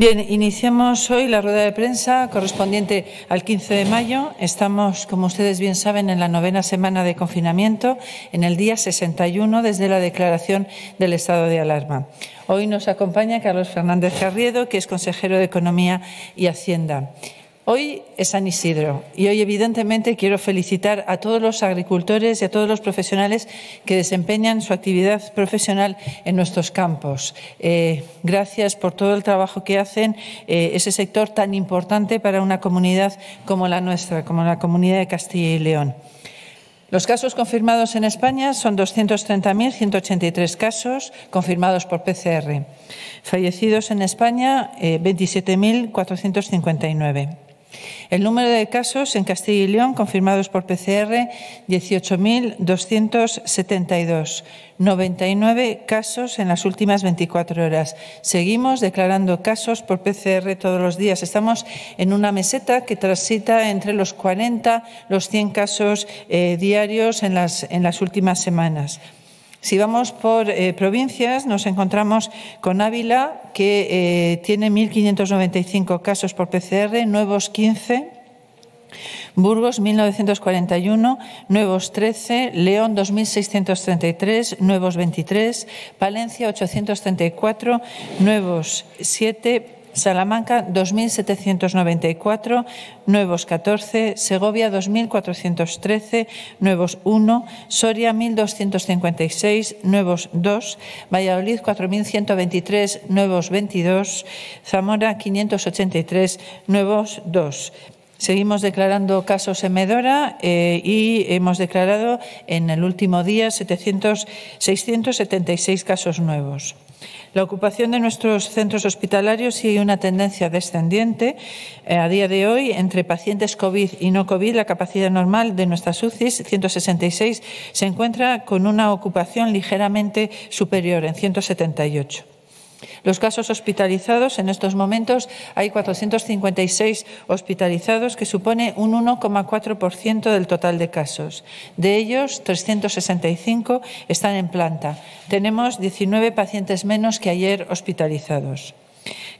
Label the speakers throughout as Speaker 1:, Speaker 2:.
Speaker 1: Bien, iniciamos hoy la rueda de prensa correspondiente al 15 de mayo. Estamos, como ustedes bien saben, en la novena semana de confinamiento, en el día 61 desde la declaración del estado de alarma. Hoy nos acompaña Carlos Fernández Carriedo, que es consejero de Economía y Hacienda. Hoy es San Isidro y hoy evidentemente quiero felicitar a todos los agricultores y a todos los profesionales que desempeñan su actividad profesional en nuestros campos. Eh, gracias por todo el trabajo que hacen eh, ese sector tan importante para una comunidad como la nuestra, como la comunidad de Castilla y León. Los casos confirmados en España son 230.183 casos confirmados por PCR. Fallecidos en España, eh, 27.459. El número de casos en Castilla y León confirmados por PCR 18.272, 99 casos en las últimas 24 horas. Seguimos declarando casos por PCR todos los días. Estamos en una meseta que transita entre los 40, los 100 casos eh, diarios en las, en las últimas semanas. Si vamos por eh, provincias, nos encontramos con Ávila, que eh, tiene 1.595 casos por PCR, nuevos 15. Burgos 1941, nuevos 13, León 2633, nuevos 23, Valencia 834, nuevos 7, Salamanca 2.794, nuevos 14, Segovia 2.413, nuevos 1, Soria 1.256, nuevos 2, Valladolid 4.123, nuevos 22, Zamora 583, nuevos 2. Seguimos declarando casos en Medora eh, y hemos declarado en el último día 700, 676 casos nuevos. La ocupación de nuestros centros hospitalarios sigue una tendencia descendiente. Eh, a día de hoy, entre pacientes COVID y no COVID, la capacidad normal de nuestras UCIs, 166, se encuentra con una ocupación ligeramente superior, en 178. Los casos hospitalizados en estos momentos hay 456 hospitalizados, que supone un 1,4% del total de casos. De ellos, 365 están en planta. Tenemos 19 pacientes menos que ayer hospitalizados.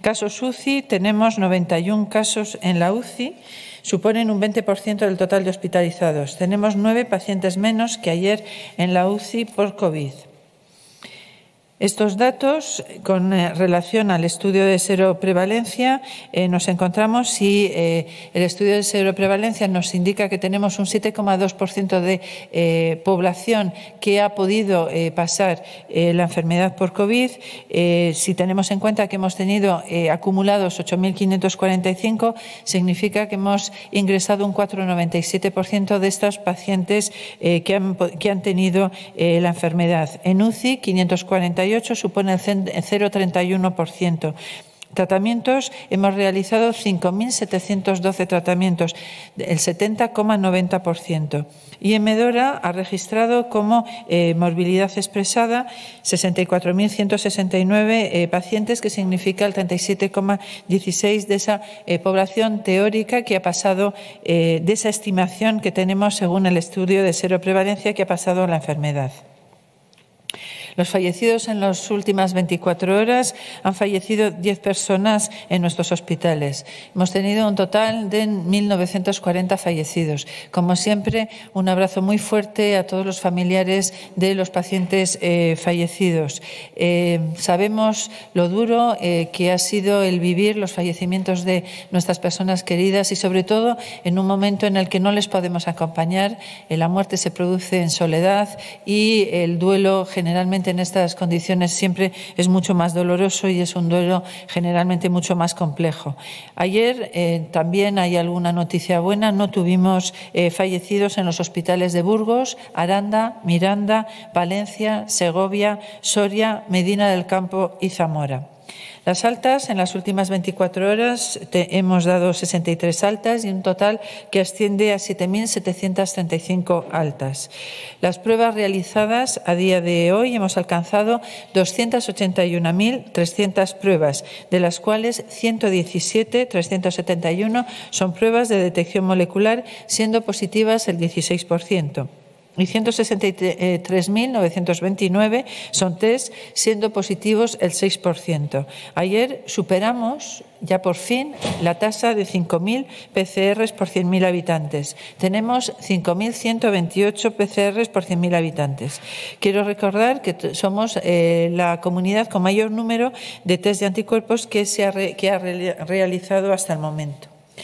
Speaker 1: Casos UCI, tenemos 91 casos en la UCI, suponen un 20% del total de hospitalizados. Tenemos 9 pacientes menos que ayer en la UCI por COVID. Estos datos, con eh, relación al estudio de seroprevalencia, eh, nos encontramos si eh, el estudio de seroprevalencia nos indica que tenemos un 7,2% de población que ha podido pasar la enfermedad por COVID. si tenemos en cuenta que hemos tenido acumulados 8.545, significa que hemos ingresado un 4,97% de estos pacientes que han, que, han, tenido la enfermedad. En UCI, 541 supone el 0,31%. Tratamientos, hemos realizado 5.712 tratamientos, el 70,90%. Y en Medora ha registrado como eh, morbilidad expresada 64.169 eh, pacientes, que significa el 37,16% de esa eh, población teórica que ha pasado, de esa estimación que tenemos según el estudio de seroprevalencia que ha pasado la enfermedad. Los fallecidos en las últimas 24 horas han fallecido 10 personas en nuestros hospitales. Hemos tenido un total de 1.940 fallecidos. Como siempre, un abrazo muy fuerte a todos los familiares de los pacientes eh, fallecidos. Eh, sabemos lo duro eh, que ha sido el vivir los fallecimientos de nuestras personas queridas y, sobre todo, en un momento en el que no les podemos acompañar. la muerte se produce en soledad y el duelo generalmente en estas condiciones siempre es mucho más doloroso y es un duelo generalmente mucho más complejo. Ayer eh, también hay alguna noticia buena. No tuvimos eh, fallecidos en los hospitales de Burgos, Aranda, Miranda, Valencia, Segovia, Soria, Medina del Campo y Zamora. Las altas, en las últimas 24 horas hemos dado 63 altas y un total que asciende a 7.735 altas. Las pruebas realizadas a día de hoy hemos alcanzado 281.300 pruebas, de las cuales 117.371 son pruebas de detección molecular, siendo positivas el 16% y 163.929 son test, siendo positivos el 6%. Ayer superamos ya por fin la tasa de 5.000 PCRs por 100.000 habitantes. Tenemos 5.128 PCRs por 100.000 habitantes. Quiero recordar que somos eh, la comunidad con mayor número de test de anticuerpos que, se que ha realizado hasta el momento.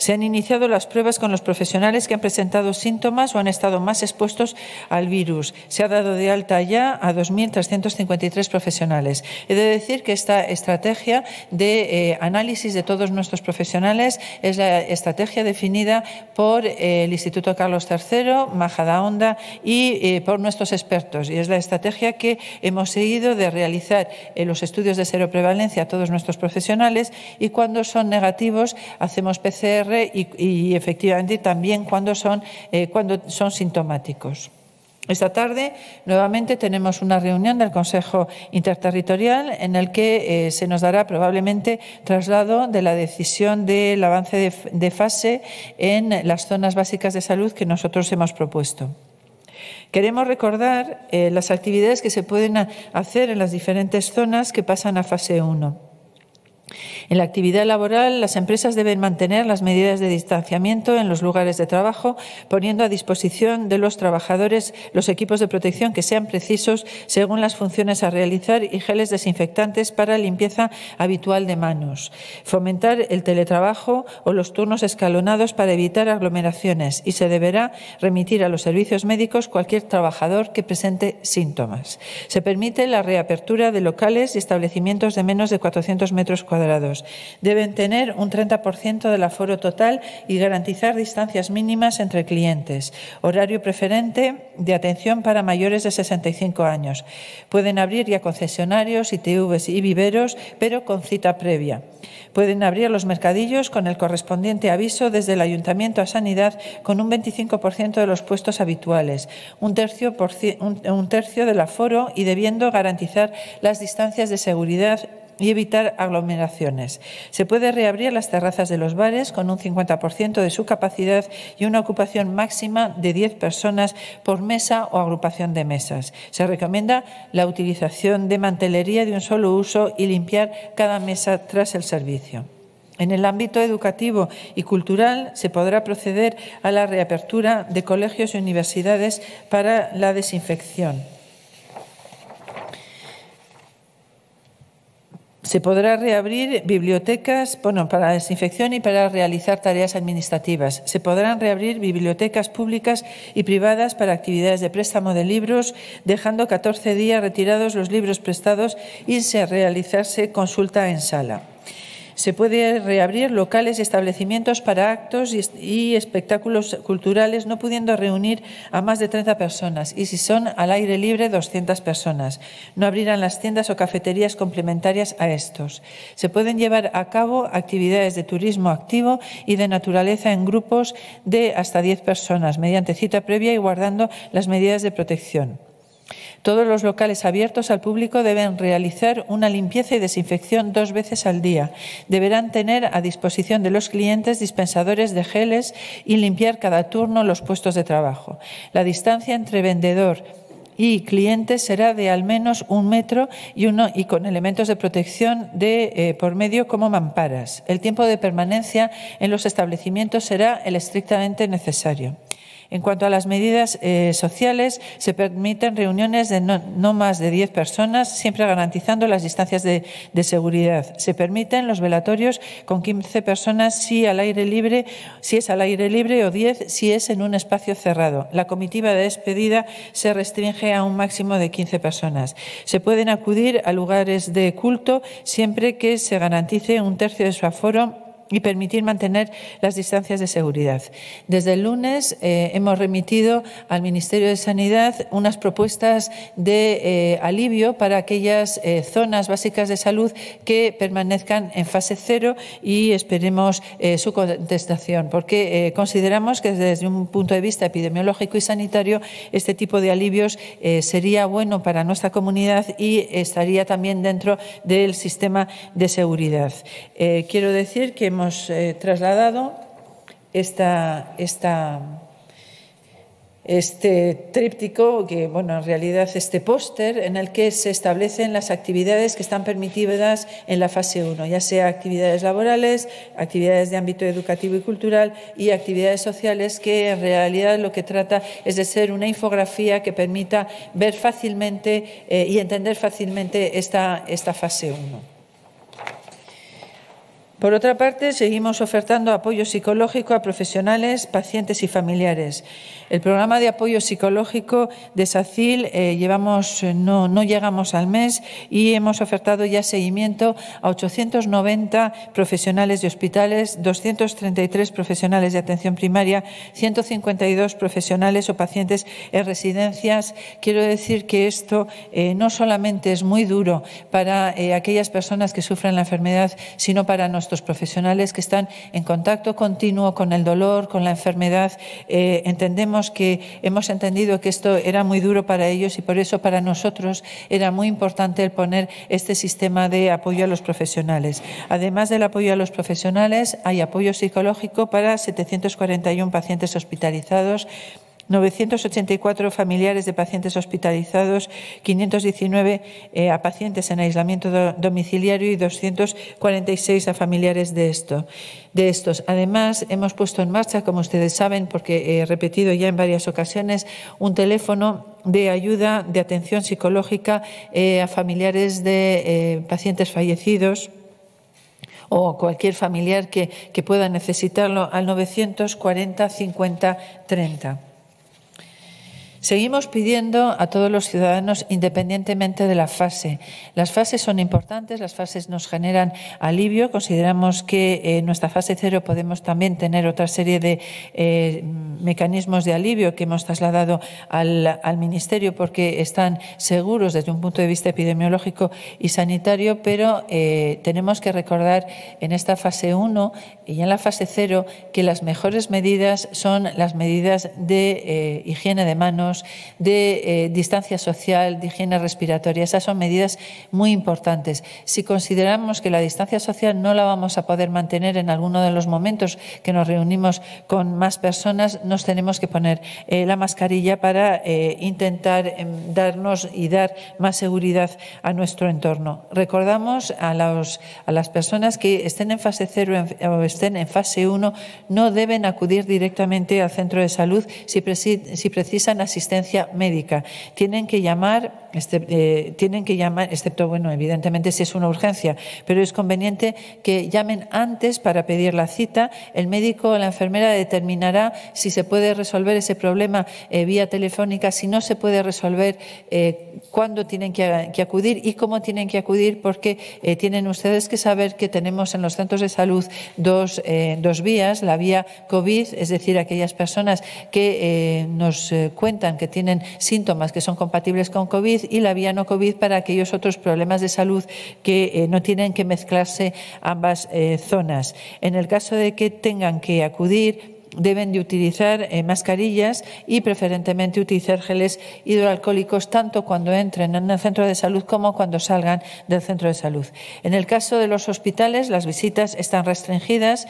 Speaker 1: Se han iniciado las pruebas con los profesionales que han presentado síntomas o han estado más expuestos al virus. Se ha dado de alta ya a 2.353 profesionales. He de decir que esta estrategia de eh, análisis de todos nuestros profesionales es la estrategia definida por eh, el Instituto Carlos III, Majada Onda y eh, por nuestros expertos. Y es la estrategia que hemos seguido de realizar los estudios de seroprevalencia a todos nuestros profesionales y cuando son negativos hacemos PCR y, efectivamente también eh, cuando son, sintomáticos. Esta tarde, nuevamente, tenemos una reunión del Consejo Interterritorial en el que eh, se nos dará probablemente traslado de la decisión del avance de, fase en las zonas básicas de salud que nosotros hemos propuesto. Queremos recordar eh, las actividades que se pueden hacer en las diferentes zonas que pasan a fase 1. En la actividad laboral, las empresas deben mantener las medidas de distanciamiento en los lugares de trabajo, poniendo a disposición de los trabajadores los equipos de protección que sean precisos según las funciones a realizar y geles desinfectantes para limpieza habitual de manos. Fomentar el teletrabajo o los turnos escalonados para evitar aglomeraciones y se deberá remitir a los servicios médicos cualquier trabajador que presente síntomas. Se permite la reapertura de locales y establecimientos de menos de 400 metros cuadrados Deben tener un 30% del aforo total y garantizar distancias mínimas entre clientes. Horario preferente de atención para mayores de 65 años. Pueden abrir ya concesionarios, ITVs y viveros, pero con cita previa. Pueden abrir los mercadillos con el correspondiente aviso desde el Ayuntamiento a Sanidad con un 25% de los puestos habituales, un tercio, por, un tercio del aforo y debiendo garantizar las distancias de seguridad y evitar aglomeraciones. Se puede reabrir las terrazas de los bares con un 50% de su capacidad y una ocupación máxima de 10 personas por mesa o agrupación de mesas. Se recomienda la utilización de mantelería de un solo uso y limpiar cada mesa tras el servicio. En el ámbito educativo y cultural se podrá proceder a la reapertura de colegios y universidades para la desinfección. Se podrá reabrir bibliotecas para desinfección y para realizar tareas administrativas. Se podrán reabrir bibliotecas públicas y privadas para actividades de préstamo de libros, dejando 14 días retirados los libros prestados y se realizarse consulta en sala. Se puede reabrir locales y establecimientos para actos y, espectáculos culturales, no pudiendo reunir a más de 30 personas y si son al aire libre 200 personas. No abrirán las tiendas o cafeterías complementarias a estos. Se pueden llevar a cabo actividades de turismo activo y de naturaleza en grupos de hasta 10 personas mediante cita previa y guardando las medidas de protección. Todos los locales abiertos al público deben realizar una limpieza y desinfección dos veces al día. Deberán tener a disposición de los clientes dispensadores de geles y limpiar cada turno los puestos de trabajo. La distancia entre vendedor y cliente será de al menos un metro y, y con elementos de protección de, eh, por medio como mamparas. El tiempo de permanencia en los establecimientos será el estrictamente necesario. En cuanto a las medidas eh, sociales, se permiten reuniones de no, más de 10 personas, siempre garantizando las distancias de, seguridad. Se permiten los velatorios con 15 personas si al aire libre, si es al aire libre o 10 si es en un espacio cerrado. La comitiva de despedida se restringe a un máximo de 15 personas. Se pueden acudir a lugares de culto siempre que se garantice un tercio de su aforo y permitir mantener las distancias de seguridad. Desde el lunes eh, hemos remitido al Ministerio de Sanidad unas propuestas de eh, alivio para aquellas eh, zonas básicas de salud que permanezcan en fase cero y esperemos su contestación, porque consideramos que desde un punto de vista epidemiológico y sanitario este tipo de alivios sería bueno para nuestra comunidad y estaría también dentro del sistema de seguridad. quiero decir que hemos eh, trasladado este tríptico, que bueno, en realidad este póster, en el que se establecen las actividades que están permitidas en la fase 1, ya sea actividades laborales, actividades de ámbito educativo y cultural y actividades sociales, que en realidad lo que trata es de ser una infografía que permita ver fácilmente eh, y entender fácilmente esta, esta fase 1. Por otra parte, seguimos ofertando apoyo psicológico a profesionales, pacientes y familiares. El programa de apoyo psicológico de SACIL eh, llevamos, eh, no, llegamos al mes y hemos ofertado ya seguimiento a 890 profesionales de hospitales, 233 profesionales de atención primaria, 152 profesionales o pacientes en residencias. Quiero decir que esto eh, no solamente es muy duro para aquellas personas que sufren la enfermedad, sino para nosotros profesionales que están en contacto continuo con el dolor, con la enfermedad. Eh, entendemos que hemos entendido que esto era muy duro para ellos y por eso para nosotros era muy importante el poner este sistema de apoyo a los profesionales. Además del apoyo a los profesionales, hay apoyo psicológico para 741 pacientes hospitalizados 984 familiares de pacientes hospitalizados, 519 eh, a pacientes en aislamiento domiciliario y 246 a familiares de, de estos. Además, hemos puesto en marcha, como ustedes saben, porque he repetido ya en varias ocasiones, un teléfono de ayuda de atención psicológica eh, a familiares de eh, pacientes fallecidos o cualquier familiar que, que pueda necesitarlo al 940 50 30. Seguimos pidiendo a todos los ciudadanos, independientemente de la fase. Las fases son importantes, las fases nos generan alivio. Consideramos que eh, en nuestra fase cero podemos también tener otra serie de eh, mecanismos de alivio que hemos trasladado al, al, Ministerio porque están seguros desde un punto de vista epidemiológico y sanitario, pero eh, tenemos que recordar en esta fase 1 y en la fase cero que las mejores medidas son las medidas de higiene de manos, de eh, distancia social, de higiene respiratoria. Esas son medidas muy importantes. Si consideramos que la distancia social no la vamos a poder mantener en alguno de los momentos que nos reunimos con más personas, nos tenemos que poner eh, la mascarilla para eh, intentar em, darnos y dar más seguridad a nuestro entorno. Recordamos a, a las personas que estén en fase 0 o estén en fase 1 no deben acudir directamente al centro de salud si, si precisan asistencia asistencia médica. Tienen que llamar, este, eh, tienen que llamar, excepto, bueno, evidentemente si es una urgencia, pero es conveniente que llamen antes para pedir la cita. El médico o la enfermera determinará si se puede resolver ese problema eh, vía telefónica, si no se puede resolver, eh, cuándo tienen que, acudir y cómo tienen que acudir, porque tienen ustedes que saber que tenemos en los centros de salud dos, dos vías, la vía COVID, es decir, aquellas personas que nos cuentan que tienen síntomas que son compatibles con COVID y la vía no COVID para aquellos otros problemas de salud que eh, no tienen que mezclarse ambas eh, zonas. En el caso de que tengan que acudir, deben de utilizar eh, mascarillas y preferentemente utilizar geles hidroalcohólicos tanto cuando entren en el centro de salud como cuando salgan del centro de salud. En el caso de los hospitales, las visitas están restringidas,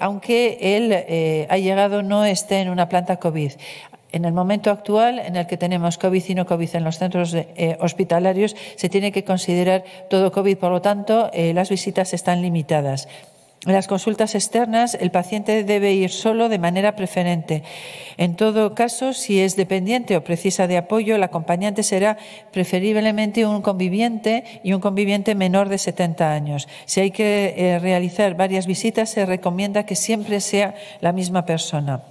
Speaker 1: aunque él ha llegado no esté en una planta COVID en el momento actual en el que tenemos COVID y no COVID en los centros eh, hospitalarios, se tiene que considerar todo COVID. Por lo tanto, eh, las visitas están limitadas. En las consultas externas, el paciente debe ir solo de manera preferente. En todo caso, si es dependiente o precisa de apoyo, el acompañante será preferiblemente un conviviente y un conviviente menor de 70 años. Si hay que eh, realizar varias visitas, se recomienda que siempre sea la misma persona.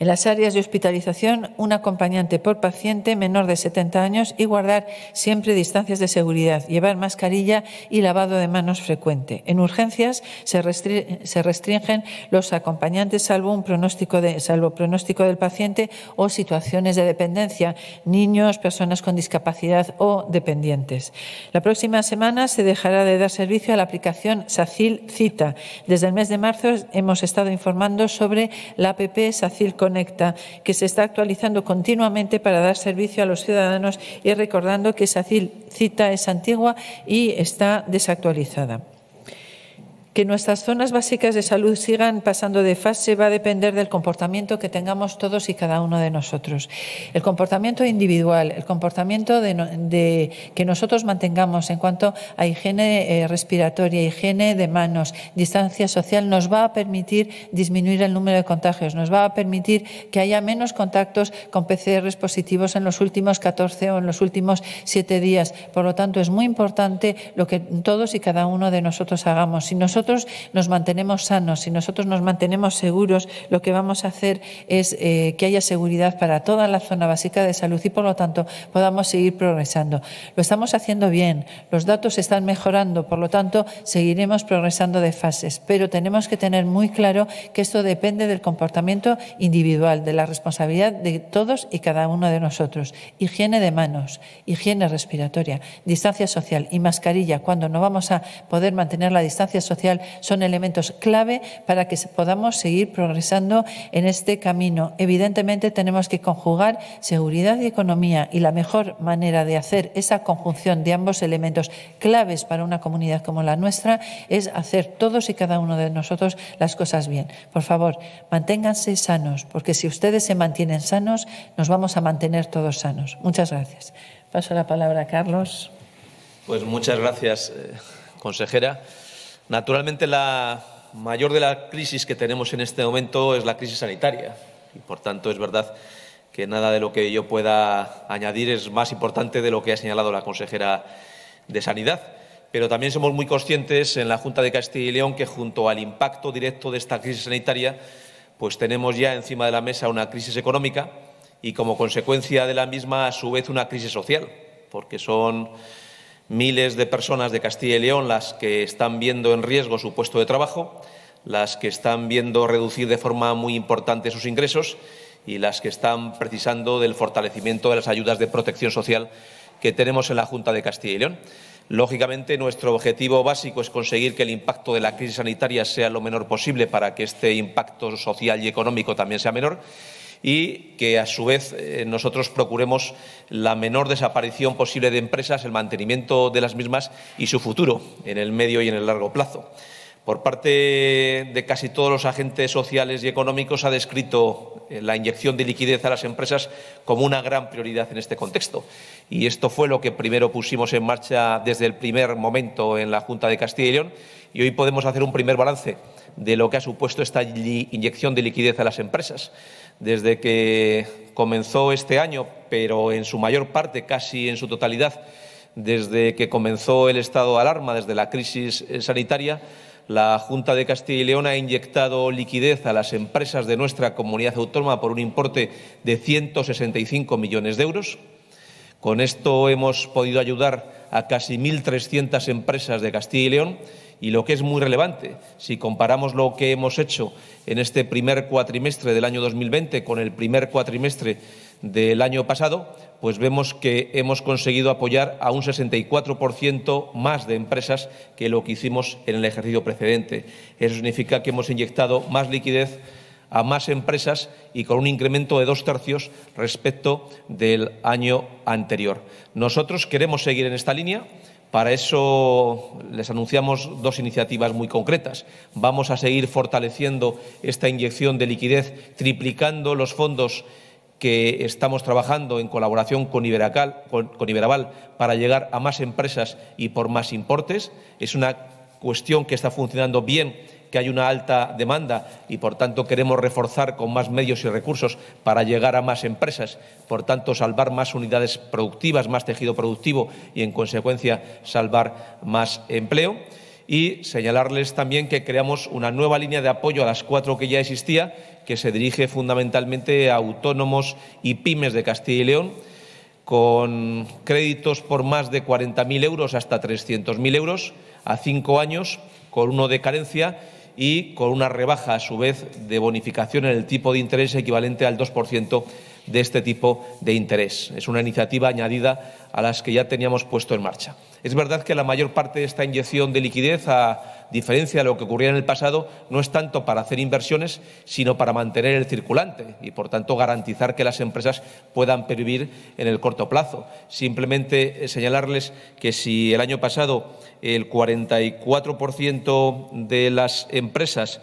Speaker 1: En las áreas de hospitalización, un acompañante por paciente menor de 70 años y guardar siempre distancias de seguridad, llevar mascarilla y lavado de manos frecuente. En urgencias se, restringen, los acompañantes salvo un pronóstico del paciente o situaciones de dependencia, niños, personas con discapacidad o dependientes. La próxima semana se dejará de dar servicio a la aplicación SACIL Cita. Desde el mes de marzo hemos estado informando sobre la APP SACIL con Conecta, que se está actualizando continuamente para dar servicio a los ciudadanos y recordando que esa cita es antigua y está desactualizada. Que nuestras zonas básicas de salud sigan pasando de fase va a depender del comportamiento que tengamos todos y cada uno de nosotros. El comportamiento individual, el comportamiento de, que nosotros mantengamos en cuanto a higiene eh, respiratoria, higiene de manos, distancia social, nos va a permitir disminuir el número de contagios, nos va a permitir que haya menos contactos con PCR positivos en los últimos 14 o en los últimos 7 días. Por lo tanto, es muy importante lo que todos y cada uno de nosotros hagamos. Si nosotros nos mantenemos sanos, si nosotros nos mantenemos seguros, lo que vamos a hacer es eh, que haya seguridad para toda la zona básica de salud y, por lo tanto, podamos seguir progresando. Lo estamos haciendo bien, los datos están mejorando, por lo tanto, seguiremos progresando de fases, pero tenemos que tener muy claro que esto depende del comportamiento individual, de la responsabilidad de todos y cada uno de nosotros. Higiene de manos, higiene respiratoria, distancia social y mascarilla cuando no vamos a poder mantener la distancia social son elementos clave para que podamos seguir progresando en este camino. Evidentemente tenemos que conjugar seguridad y economía y la mejor manera de hacer esa conjunción de ambos elementos claves para una comunidad como la nuestra es hacer todos y cada uno de nosotros las cosas bien. Por favor, manténganse sanos, porque si ustedes se mantienen sanos, nos vamos a mantener todos sanos. Muchas gracias. Paso la palabra a Carlos.
Speaker 2: Pues muchas gracias, eh, consejera. Naturalmente, la mayor de las crisis que tenemos en este momento es la crisis sanitaria. Y, por tanto, es verdad que nada de lo que yo pueda añadir es más importante de lo que ha señalado la consejera de Sanidad. Pero también somos muy conscientes en la Junta de Castilla y León que, junto al impacto directo de esta crisis sanitaria, pues tenemos ya encima de la mesa una crisis económica y, como consecuencia de la misma, a su vez, una crisis social, porque son miles de personas de Castilla y León las que están viendo en riesgo su puesto de trabajo, las que están viendo reducir de forma muy importante sus ingresos y las que están precisando del fortalecimiento de las ayudas de protección social que tenemos en la Junta de Castilla y León. Lógicamente, nuestro objetivo básico es conseguir que el impacto de la crisis sanitaria sea lo menor posible para que este impacto social y económico también sea menor y que, a su vez, eh, nosotros procuremos la menor desaparición posible de empresas, el mantenimiento de las mismas y su futuro en el medio y en el largo plazo. Por parte de casi todos los agentes sociales y económicos ha descrito eh, la inyección de liquidez a las empresas como una gran prioridad en este contexto. Y esto fue lo que primero pusimos en marcha desde el primer momento en la Junta de Castilla y León y hoy podemos hacer un primer balance de lo que ha supuesto esta inyección de liquidez a las empresas. Desde que comenzó este año, pero en su mayor parte, casi en su totalidad, desde que comenzó el estado de alarma, desde la crisis eh, sanitaria, la Junta de Castilla y León ha inyectado liquidez a las empresas de nuestra comunidad autónoma por un importe de 165 millones de euros. Con esto hemos podido ayudar a casi 1.300 empresas de Castilla y León y lo que es muy relevante, si comparamos lo que hemos hecho en este primer cuatrimestre del año 2020 con el primer cuatrimestre del año pasado, pues vemos que hemos conseguido apoyar a un 64% más de empresas que lo que hicimos en el ejercicio precedente. Eso significa que hemos inyectado más liquidez a más empresas y con un incremento de dos tercios respecto del año anterior. Nosotros queremos seguir en esta línea para eso les anunciamos dos iniciativas muy concretas. Vamos a seguir fortaleciendo esta inyección de liquidez, triplicando los fondos que estamos trabajando en colaboración con, Iberacal, con, Iberaval para llegar a más empresas y por más importes. Es una cuestión que está funcionando bien que hay una alta demanda y, por tanto, queremos reforzar con más medios y recursos para llegar a más empresas, por tanto, salvar más unidades productivas, más tejido productivo y, en consecuencia, salvar más empleo y señalarles también que creamos una nueva línea de apoyo a las cuatro que ya existía, que se dirige fundamentalmente a autónomos y pymes de Castilla y León, con créditos por más de 40.000 euros hasta 300.000 euros a cinco años, con uno de carencia y con una rebaja a su vez de bonificación en el tipo de interés equivalente al 2% de este tipo de interés. Es una iniciativa añadida a las que ya teníamos puesto en marcha. Es verdad que la mayor parte de esta inyección de liquidez, a diferencia de lo que ocurría en el pasado, no es tanto para hacer inversiones, sino para mantener el circulante y, por tanto, garantizar que las empresas puedan pervivir en el corto plazo. Simplemente eh, señalarles que si el año pasado el 44% de las empresas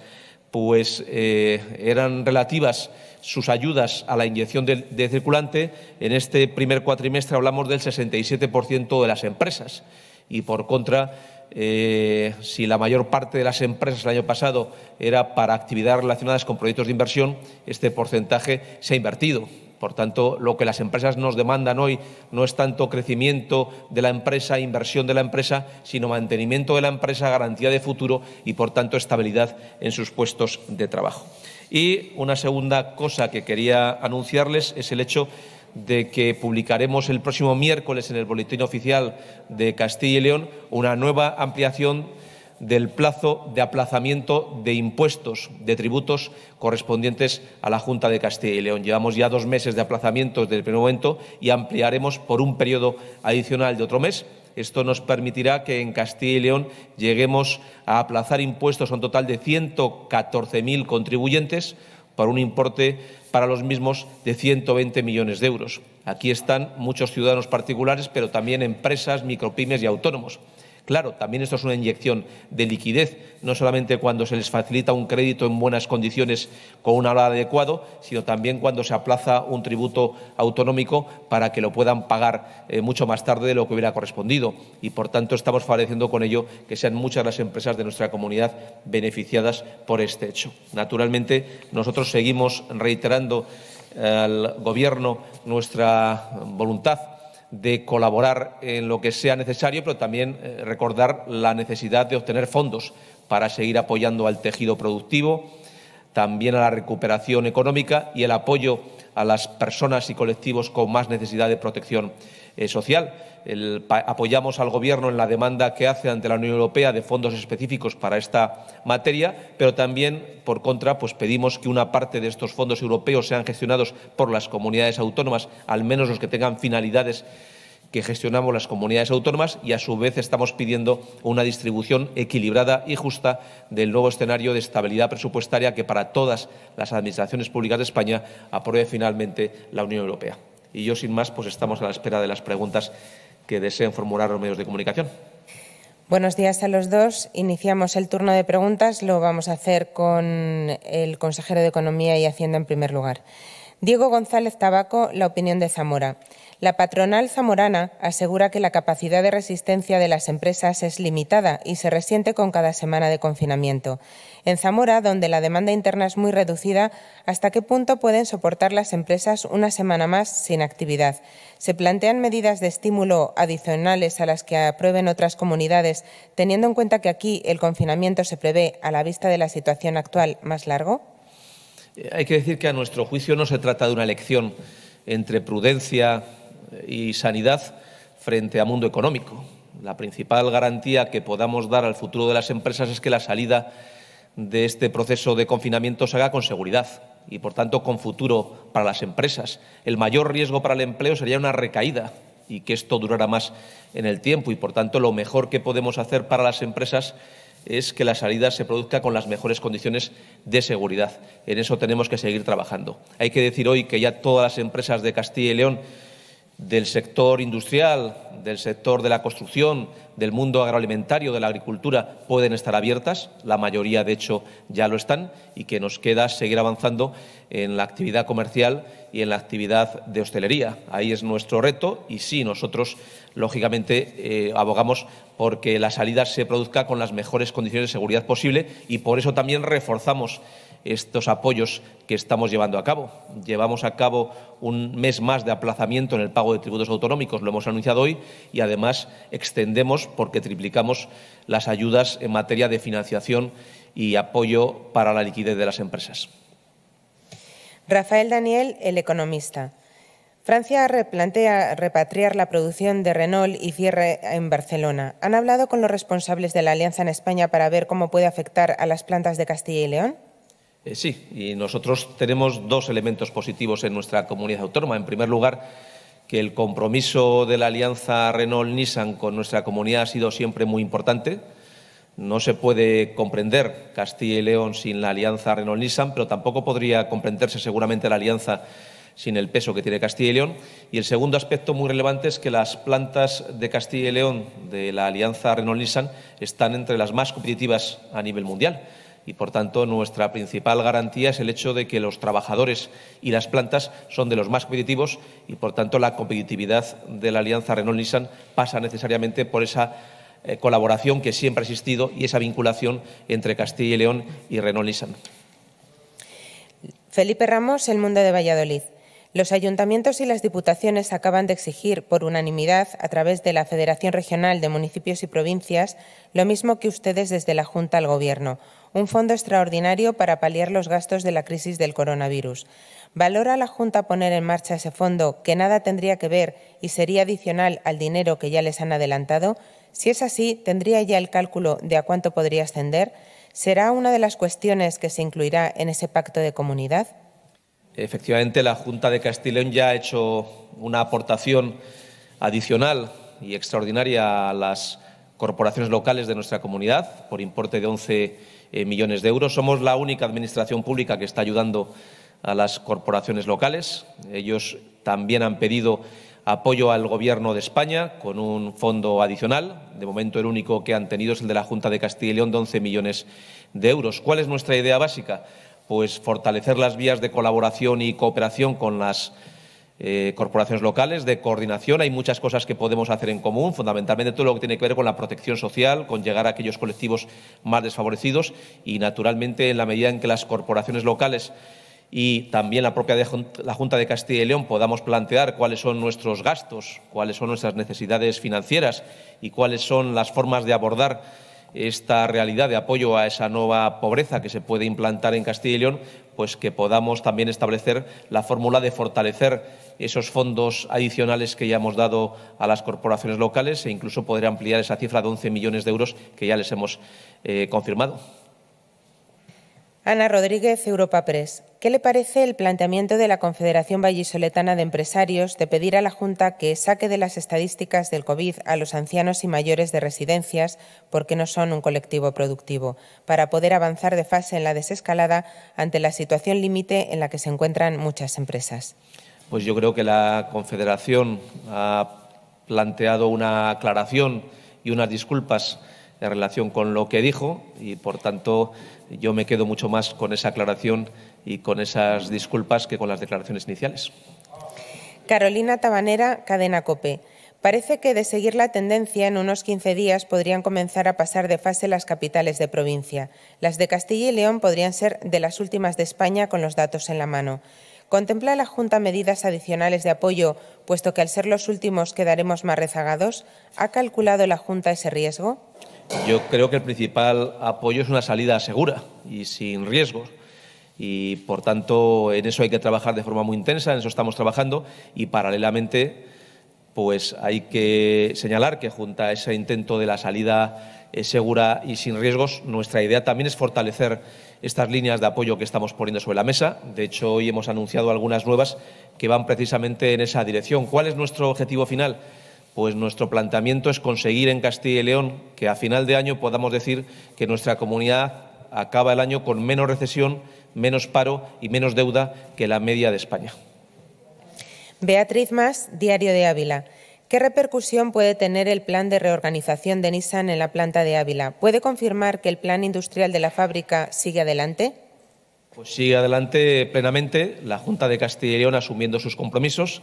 Speaker 2: pues, eh, eran relativas sus ayudas a la inyección de, circulante, en este primer cuatrimestre hablamos del 67% de las empresas. Y por contra, eh, si la mayor parte de las empresas el año pasado era para actividades relacionadas con proyectos de inversión, este porcentaje se ha invertido. Por tanto, lo que las empresas nos demandan hoy no es tanto crecimiento de la empresa, inversión de la empresa, sino mantenimiento de la empresa, garantía de futuro y, por tanto, estabilidad en sus puestos de trabajo. Y una segunda cosa que quería anunciarles es el hecho de que publicaremos el próximo miércoles en el Boletín Oficial de Castilla y León una nueva ampliación del plazo de aplazamiento de impuestos, de tributos correspondientes a la Junta de Castilla y León. Llevamos ya dos meses de aplazamiento desde el primer momento y ampliaremos por un periodo adicional de otro mes esto nos permitirá que en Castilla y León lleguemos a aplazar impuestos a un total de 114.000 contribuyentes por un importe para los mismos de 120 millones de euros. Aquí están muchos ciudadanos particulares, pero también empresas, micropymes y autónomos. Claro, también esto es una inyección de liquidez, no solamente cuando se les facilita un crédito en buenas condiciones con un habla adecuado, sino también cuando se aplaza un tributo autonómico para que lo puedan pagar eh, mucho más tarde de lo que hubiera correspondido. Y, por tanto, estamos favoreciendo con ello que sean muchas las empresas de nuestra comunidad beneficiadas por este hecho. Naturalmente, nosotros seguimos reiterando al Gobierno nuestra voluntad de colaborar en lo que sea necesario, pero también eh, recordar la necesidad de obtener fondos para seguir apoyando al tejido productivo, también a la recuperación económica y el apoyo a las personas y colectivos con más necesidad de protección eh, social. apoyamos al Gobierno en la demanda que hace ante la Unión Europea de fondos específicos para esta materia, pero también, por contra, pues pedimos que una parte de estos fondos europeos sean gestionados por las comunidades autónomas, al menos los que tengan finalidades que gestionamos las comunidades autónomas y, a su vez, estamos pidiendo una distribución equilibrada y justa del nuevo escenario de estabilidad presupuestaria que para todas las administraciones públicas de España apruebe finalmente la Unión Europea. Y yo, sin más, pues estamos a la espera de las preguntas que deseen formular los medios de comunicación.
Speaker 3: Buenos días a los dos. Iniciamos el turno de preguntas. Lo vamos a hacer con el consejero de Economía y Hacienda en primer lugar. Diego González Tabaco, la opinión de Zamora. La patronal zamorana asegura que la capacidad de resistencia de las empresas es limitada y se resiente con cada semana de confinamiento. En Zamora, donde la demanda interna es muy reducida, ¿hasta qué punto pueden soportar las empresas una semana más sin actividad? ¿Se plantean medidas de estímulo adicionales a las que aprueben otras comunidades, teniendo en cuenta que aquí el confinamiento se prevé, a la vista de la situación actual, más largo?
Speaker 2: Eh, hay que decir que a nuestro juicio no se trata de una elección entre prudencia eh, y sanidad frente a mundo económico. La principal garantía que podamos dar al futuro de las empresas es que la salida de este proceso de confinamiento se haga con seguridad y, por tanto, con futuro para las empresas. El mayor riesgo para el empleo sería una recaída y que esto durara más en el tiempo y, por tanto, lo mejor que podemos hacer para las empresas es que la salida se produzca con las mejores condiciones de seguridad. En eso tenemos que seguir trabajando. Hay que decir hoy que ya todas las empresas de Castilla y León del sector industrial, del sector de la construcción, del mundo agroalimentario, de la agricultura, pueden estar abiertas. La mayoría, de hecho, ya lo están y que nos queda seguir avanzando en la actividad comercial y en la actividad de hostelería. Ahí es nuestro reto y sí, nosotros, lógicamente, abogamos eh, abogamos porque la salida se produzca con las mejores condiciones de seguridad posible y por eso también reforzamos estos apoyos que estamos llevando a cabo. Llevamos a cabo un mes más de aplazamiento en el pago de tributos autonómicos, lo hemos anunciado hoy, y además extendemos porque triplicamos las ayudas en materia de financiación y apoyo para la liquidez de las empresas.
Speaker 3: Rafael Daniel, el economista. Francia replantea repatriar la producción de Renault y cierre en Barcelona. ¿Han hablado con los responsables de la alianza en España para ver cómo puede afectar a las plantas de Castilla y León?
Speaker 2: Eh, sí, y nosotros tenemos dos elementos positivos en nuestra comunidad autónoma. En primer lugar, que el compromiso de la alianza Renault-Nissan con nuestra comunidad ha sido siempre muy importante. No se puede comprender Castilla y León sin la alianza Renault-Nissan, pero tampoco podría comprenderse seguramente la alianza sin el peso que tiene Castilla y León. Y el segundo aspecto muy relevante es que las plantas de Castilla y León de la alianza Renault-Nissan están entre las más competitivas a nivel mundial y, por tanto, nuestra principal garantía es el hecho de que los trabajadores y las plantas son de los más competitivos y, por tanto, la competitividad de la alianza Renault-Nissan pasa necesariamente por esa eh, colaboración que siempre ha existido y esa vinculación entre Castilla y León y Renault-Nissan.
Speaker 3: Felipe Ramos, El Mundo de Valladolid. Los ayuntamientos y las diputaciones acaban de exigir por unanimidad, a través de la Federación Regional de Municipios y Provincias, lo mismo que ustedes desde la Junta al Gobierno, un fondo extraordinario para paliar los gastos de la crisis del coronavirus. ¿Valora la Junta poner en marcha ese fondo que nada tendría que ver y sería adicional al dinero que ya les han adelantado? Si es así, ¿tendría ya el cálculo de a cuánto podría ascender? ¿Será una de las cuestiones que se incluirá en ese pacto de comunidad?
Speaker 2: Efectivamente, la Junta de Castileón ya ha hecho una aportación adicional y extraordinaria a las corporaciones locales de nuestra comunidad por importe de 11 eh, millones de euros. Somos la única administración pública que está ayudando a las corporaciones locales. Ellos también han pedido apoyo al Gobierno de España con un fondo adicional. De momento, el único que han tenido es el de la Junta de Castilla y León, de 11 millones de euros. ¿Cuál es nuestra idea básica? Pues fortalecer las vías de colaboración y cooperación con las eh, corporaciones locales, de coordinación. Hay muchas cosas que podemos hacer en común, fundamentalmente todo lo que tiene que ver con la protección social, con llegar a aquellos colectivos más desfavorecidos y, naturalmente, en la medida en que las corporaciones locales y también la propia la Junta de Castilla y León podamos plantear cuáles son nuestros gastos, cuáles son nuestras necesidades financieras y cuáles son las formas de abordar esta realidad de apoyo a esa nueva pobreza que se puede implantar en Castilla y León, pues que podamos también establecer la fórmula de fortalecer esos fondos adicionales que ya hemos dado a las corporaciones locales e incluso poder ampliar esa cifra de 11 millones de euros que ya les hemos eh, confirmado.
Speaker 3: Ana Rodríguez, Europa Press. ¿Qué le parece el planteamiento de la Confederación Vallisoletana de Empresarios de pedir a la Junta que saque de las estadísticas del COVID a los ancianos y mayores de residencias, porque no son un colectivo productivo, para poder avanzar de fase en la desescalada ante la situación límite en la que se encuentran muchas empresas?
Speaker 2: Pues yo creo que la Confederación ha planteado una aclaración y unas disculpas en relación con lo que dijo y, por tanto, yo me quedo mucho más con esa aclaración y con esas disculpas que con las declaraciones iniciales.
Speaker 3: Carolina Tabanera, Cadena Cope. Parece que de seguir la tendencia, en unos 15 días podrían comenzar a pasar de fase las capitales de provincia. Las de Castilla y León podrían ser de las últimas de España con los datos en la mano. ¿Contempla la Junta medidas adicionales de apoyo, puesto que al ser los últimos quedaremos más rezagados? ¿Ha calculado la Junta ese riesgo?
Speaker 2: yo creo que el principal apoyo es una salida segura y sin riesgos. Y por tanto, en eso hay que trabajar de forma muy intensa, en eso estamos trabajando y paralelamente, pues hay que señalar que junto a ese intento de la salida eh, segura y sin riesgos, nuestra idea también es fortalecer estas líneas de apoyo que estamos poniendo sobre la mesa. De hecho, hoy hemos anunciado algunas nuevas que van precisamente en esa dirección. ¿Cuál es nuestro objetivo final? pues nuestro planteamiento es conseguir en Castilla y León que a final de año podamos decir que nuestra comunidad acaba el año con menos recesión, menos paro y menos deuda que la media de España.
Speaker 3: Beatriz Más, Diario de Ávila. ¿Qué repercusión puede tener el plan de reorganización de Nissan en la planta de Ávila? ¿Puede confirmar que el plan industrial de la fábrica sigue adelante?
Speaker 2: Pues sigue adelante plenamente. La Junta de Castilla y León asumiendo sus compromisos.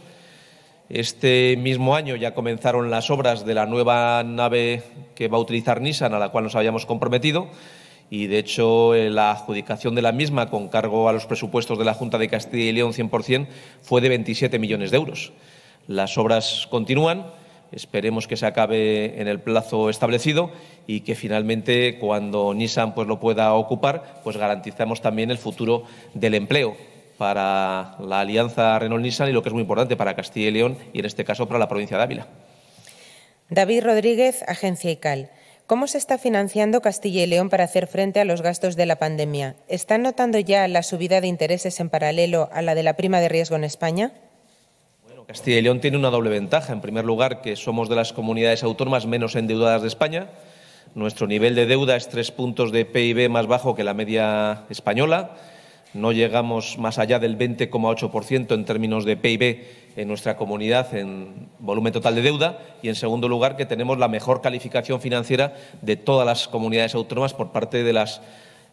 Speaker 2: Este mismo año ya comenzaron las obras de la nueva nave que va a utilizar Nissan, a la cual nos habíamos comprometido, y de hecho eh, la adjudicación de la misma con cargo a los presupuestos de la Junta de Castilla y León 100% fue de 27 millones de euros. Las obras continúan, esperemos que se acabe en el plazo establecido y que finalmente cuando Nissan pues lo pueda ocupar, pues garantizamos también el futuro del empleo para la alianza Renault-Nissan y lo que es muy importante para Castilla y León y en este caso para la provincia de Ávila.
Speaker 3: David Rodríguez, Agencia ICAL. ¿Cómo se está financiando Castilla y León para hacer frente a los gastos de la pandemia? ¿Están notando ya la subida de intereses en paralelo a la de la prima de riesgo en España?
Speaker 2: Castilla y León tiene una doble ventaja. En primer lugar, que somos de las comunidades autónomas menos endeudadas de España. Nuestro nivel de deuda es tres puntos de PIB más bajo que la media española no llegamos más allá del 20,8% en términos de PIB en nuestra comunidad en volumen total de deuda y, en segundo lugar, que tenemos la mejor calificación financiera de todas las comunidades autónomas por parte de las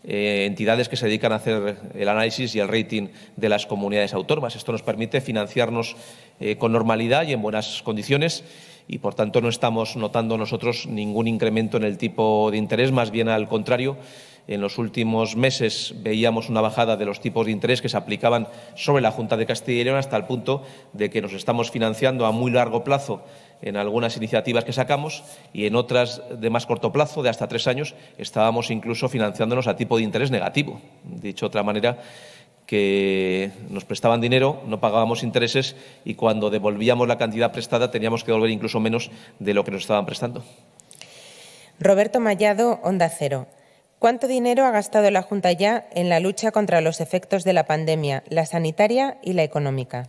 Speaker 2: eh, entidades que se dedican a hacer el análisis y el rating de las comunidades autónomas. Esto nos permite financiarnos eh, con normalidad y en buenas condiciones y, por tanto, no estamos notando nosotros ningún incremento en el tipo de interés, más bien al contrario en los últimos meses veíamos una bajada de los tipos de interés que se aplicaban sobre la Junta de Castilla y León hasta el punto de que nos estamos financiando a muy largo plazo en algunas iniciativas que sacamos y en otras de más corto plazo, de hasta tres años, estábamos incluso financiándonos a tipo de interés negativo. Dicho de otra manera, que nos prestaban dinero, no pagábamos intereses y cuando devolvíamos la cantidad prestada teníamos que devolver incluso menos de lo que nos estaban prestando.
Speaker 3: Roberto Mallado, Onda Cero. ¿Cuánto dinero ha gastado la Junta ya en la lucha contra los efectos de la pandemia, la sanitaria y la económica?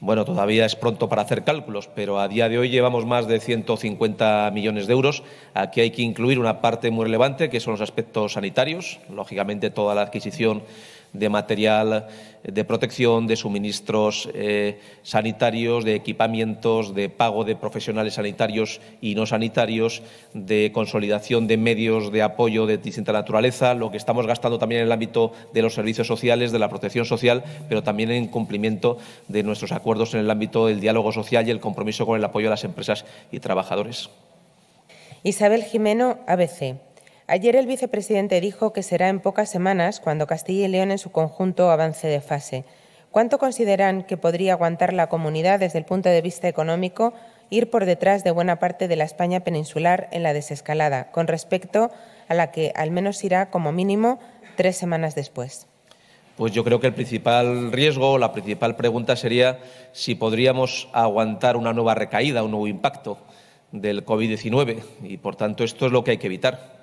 Speaker 2: Bueno, todavía es pronto para hacer cálculos, pero a día de hoy llevamos más de 150 millones de euros. Aquí hay que incluir una parte muy relevante, que son los aspectos sanitarios, lógicamente toda la adquisición de material de protección, de suministros eh, sanitarios, de equipamientos, de pago de profesionales sanitarios y no sanitarios, de consolidación de medios de apoyo de distinta naturaleza, lo que estamos gastando también en el ámbito de los servicios sociales, de la protección social, pero también en cumplimiento de nuestros acuerdos en el ámbito del diálogo social y el compromiso con el apoyo a las empresas y trabajadores.
Speaker 3: Isabel Jimeno, ABC. Ayer el vicepresidente dijo que será en pocas semanas cuando Castilla y León en su conjunto avance de fase. ¿Cuánto consideran que podría aguantar la comunidad desde el punto de vista económico ir por detrás de buena parte de la España peninsular en la desescalada, con respecto a la que al menos irá como mínimo tres semanas después?
Speaker 2: Pues yo creo que el principal riesgo, la principal pregunta sería si podríamos aguantar una nueva recaída, un nuevo impacto del COVID-19. Y por tanto, esto es lo que hay que evitar.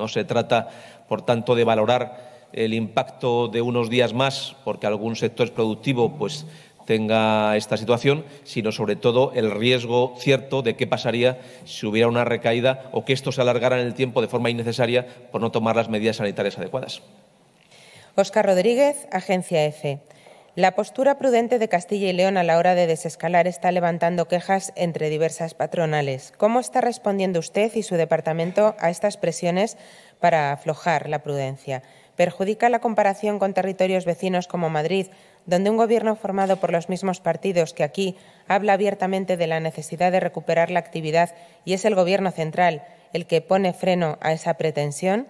Speaker 2: No se trata, por tanto, de valorar el impacto de unos días más porque algún sector productivo pues, tenga esta situación, sino sobre todo el riesgo cierto de qué pasaría si hubiera una recaída o que esto se alargara en el tiempo de forma innecesaria por no tomar las medidas sanitarias adecuadas.
Speaker 3: Óscar Rodríguez, Agencia EFE. La postura prudente de Castilla y León a la hora de desescalar está levantando quejas entre diversas patronales. ¿Cómo está respondiendo usted y su departamento a estas presiones para aflojar la prudencia? ¿Perjudica la comparación con territorios vecinos como Madrid, donde un gobierno formado por los mismos partidos que aquí habla abiertamente de la necesidad de recuperar la actividad y es el gobierno central el que pone freno a esa pretensión?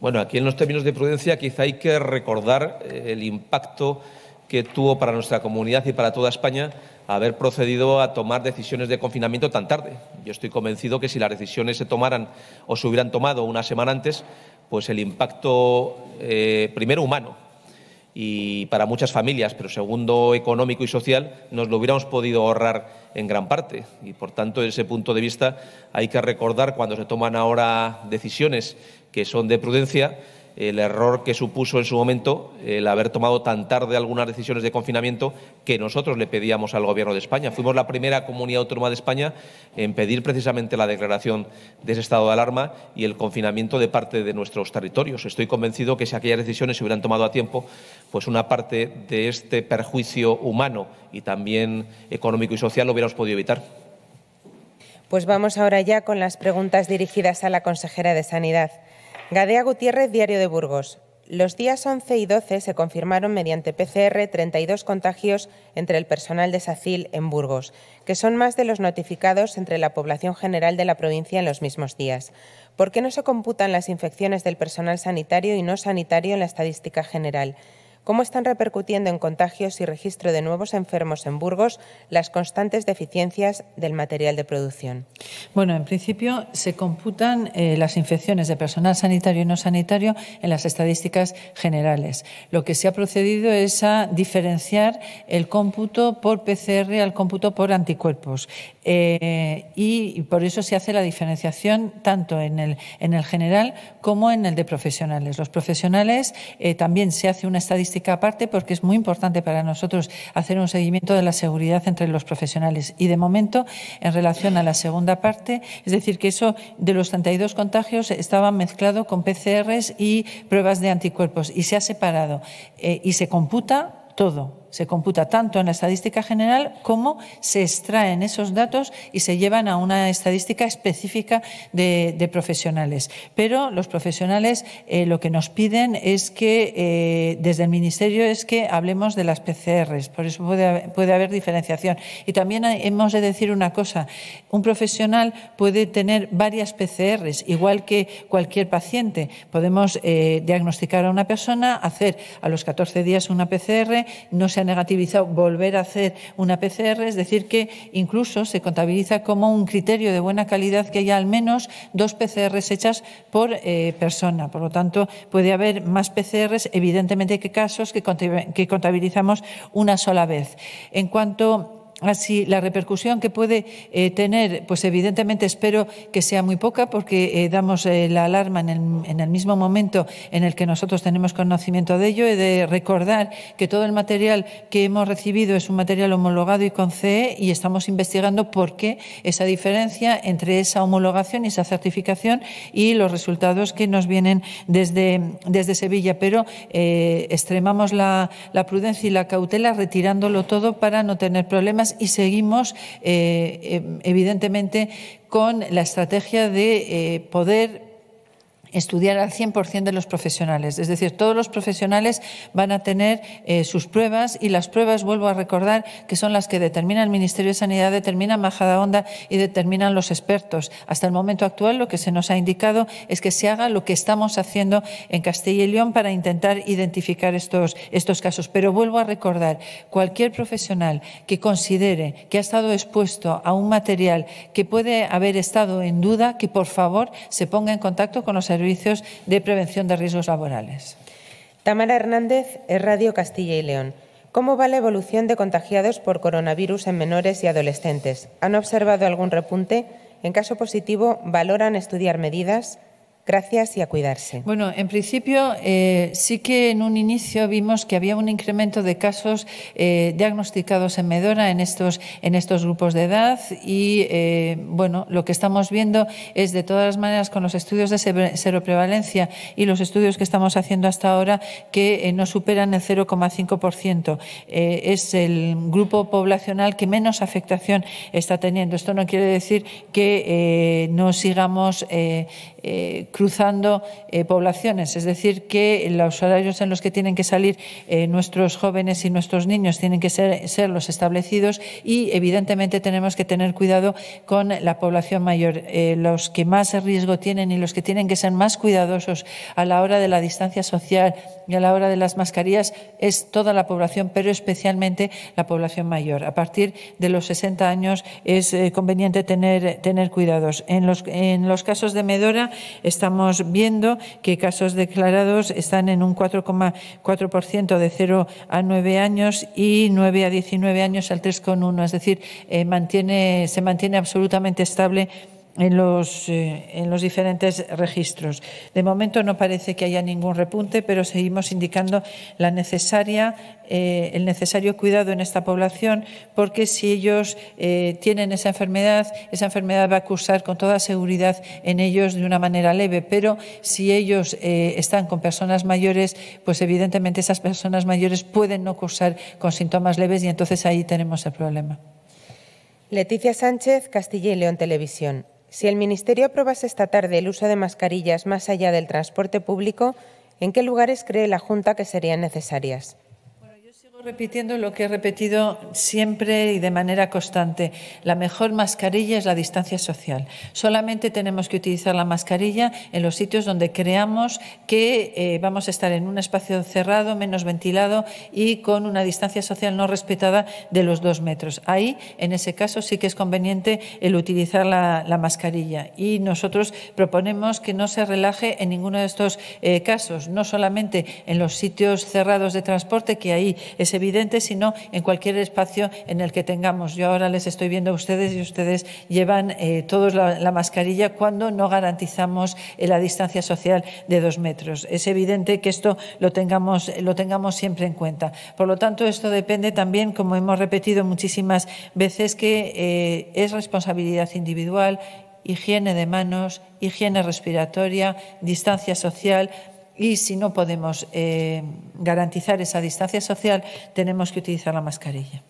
Speaker 2: Bueno, aquí en los términos de prudencia quizá hay que recordar eh, el impacto que tuvo para nuestra comunidad y para toda España haber procedido a tomar decisiones de confinamiento tan tarde. Yo estoy convencido que si las decisiones se tomaran o se hubieran tomado una semana antes, pues el impacto, eh, primero, humano y para muchas familias, pero segundo, económico y social, nos lo hubiéramos podido ahorrar en gran parte. Y, por tanto, desde ese punto de vista, hay que recordar cuando se toman ahora decisiones que son de prudencia, el error que supuso en su momento el haber tomado tan tarde algunas decisiones de confinamiento que nosotros le pedíamos al Gobierno de España. Fuimos la primera comunidad autónoma de España en pedir precisamente la declaración de ese estado de alarma y el confinamiento de parte de nuestros territorios. Estoy convencido que si aquellas decisiones se hubieran tomado a tiempo, pues una parte de este perjuicio humano y también económico y social lo hubiéramos podido evitar.
Speaker 3: Pues vamos ahora ya con las preguntas dirigidas a la consejera de Sanidad. Gadea Gutiérrez, Diario de Burgos. Los días 11 y 12 se confirmaron mediante PCR 32 contagios entre el personal de SACIL en Burgos, que son más de los notificados entre la población general de la provincia en los mismos días. ¿Por qué no se computan las infecciones del personal sanitario y no sanitario en la estadística general? cómo están repercutiendo en contagios y registro de nuevos enfermos en Burgos las constantes deficiencias del material de producción. Bueno, en principio se
Speaker 1: computan eh, las infecciones de personal sanitario y no sanitario en las estadísticas generales. Lo que se ha procedido es a diferenciar el cómputo por PCR al cómputo por anticuerpos. Eh, y por eso se hace la diferenciación tanto en el, en el general como en el de profesionales. Los profesionales eh, también se hace una estadística aparte porque es muy importante para nosotros hacer un seguimiento de la seguridad entre los profesionales. Y de momento, en relación a la segunda parte, es decir, que eso de los 32 contagios estaba mezclado con PCRs y pruebas de anticuerpos y se ha separado eh, y se computa todo se computa tanto en la estadística general como se extraen esos datos y se llevan a una estadística específica de, profesionales. Pero los profesionales eh, lo que nos piden es que eh, desde el Ministerio es que hablemos de las PCRs, por eso puede haber, diferenciación. Y también hemos de decir una cosa, un profesional puede tener varias PCRs, igual que cualquier paciente. Podemos eh, diagnosticar a una persona, hacer a los 14 días una PCR, no se negativizado volver a hacer una PCR, es decir, que incluso se contabiliza como un criterio de buena calidad que haya al menos dos PCRs hechas por eh, persona. Por lo tanto, puede haber más PCRs, evidentemente, que casos que contabilizamos una sola vez. En cuanto Así, la repercusión que puede eh, tener, pues evidentemente espero que sea muy poca, porque eh, damos eh, la alarma en el, mismo momento en el que nosotros tenemos conocimiento de ello. He de recordar que todo el material que hemos recibido es un material homologado y con CE y estamos investigando por qué esa diferencia entre esa homologación y esa certificación y los resultados que nos vienen desde, desde Sevilla. Pero extremamos la prudencia y la cautela retirándolo todo para no tener problemas y seguimos, eh, em, evidentemente, con la estrategia de eh, poder estudiar al 100% de los profesionales. Es decir, todos los profesionales van a tener eh, sus pruebas y las pruebas, vuelvo a recordar, que son las que determina el Ministerio de Sanidad, determina Majada Onda y determinan los expertos. Hasta el momento actual lo que se nos ha indicado es que se haga lo que estamos haciendo en Castilla y León para intentar identificar estos, estos casos. Pero vuelvo a recordar, cualquier profesional que considere que ha estado expuesto a un material que puede haber estado en duda, que por
Speaker 3: favor se ponga en contacto con los servicios servicios de prevención de riesgos laborales. Tamara Hernández e Radio Castilla y León. ¿Cómo va la evolución de contagiados por coronavirus en menores y adolescentes? ¿Han observado algún repunte? En caso positivo, ¿valoran estudiar medidas? Gracias y a cuidarse.
Speaker 1: Bueno, en principio eh, sí que en un inicio vimos que había un incremento de casos eh, diagnosticados en Medora en estos, en estos grupos de edad y eh, bueno, lo que estamos viendo es de todas las maneras con los estudios de seroprevalencia y los estudios que estamos haciendo hasta ahora que no superan el 0,5%. es el grupo poblacional que menos afectación está teniendo. Esto no quiere decir que no sigamos cruzando eh, poblaciones. Es decir, que los horarios en los que tienen que salir eh, nuestros jóvenes y nuestros niños tienen que ser, los establecidos y, evidentemente, tenemos que tener cuidado con la población mayor. Eh, los que más riesgo tienen y los que tienen que ser más cuidadosos a la hora de la distancia social y a la hora de las mascarillas es toda la población, pero especialmente la población mayor. A partir de los 60 años es eh, conveniente tener, tener cuidados. En los, en los casos de Medora estamos viendo que casos declarados están en un 4,4% de 0 a 9 años y 9 a 19 años al 3,1. Es decir, eh, se mantiene absolutamente estable en los, eh, en los diferentes registros. De momento no parece que haya ningún repunte, pero seguimos indicando la necesaria, eh, el necesario cuidado en esta población, porque si ellos eh, tienen esa enfermedad, esa enfermedad va a cursar con toda seguridad en ellos de una manera leve, pero si ellos están con personas mayores, pues evidentemente esas personas mayores pueden no cursar con síntomas leves y entonces ahí tenemos el problema.
Speaker 3: Leticia Sánchez, Castilla y León Televisión. Si el Ministerio aprobase esta tarde el uso de mascarillas más allá del transporte público, ¿en qué lugares cree la Junta que serían necesarias?
Speaker 1: repitiendo lo que he repetido siempre y de manera constante. La mejor mascarilla es la distancia social. Solamente tenemos que utilizar la mascarilla en los sitios donde creamos que eh, vamos a estar en un espacio cerrado, menos ventilado y con una distancia social no respetada de los dos metros. Ahí, en ese caso, sí que es conveniente el utilizar la, mascarilla. Y nosotros proponemos que no se relaje en ninguno de estos eh, casos, no solamente en los sitios cerrados de transporte, que ahí es evidente, sino en cualquier espacio en el que tengamos. Yo ahora les estoy viendo a ustedes y ustedes llevan eh, todos la, mascarilla cuando no garantizamos eh, la distancia social de dos metros. Es evidente que esto lo tengamos, lo tengamos siempre en cuenta. Por lo tanto, esto depende también, como hemos repetido muchísimas veces, que eh, es responsabilidad individual higiene de manos, higiene respiratoria, distancia social, y si no podemos eh,
Speaker 3: garantizar
Speaker 1: esa distancia social, tenemos que utilizar la mascarilla.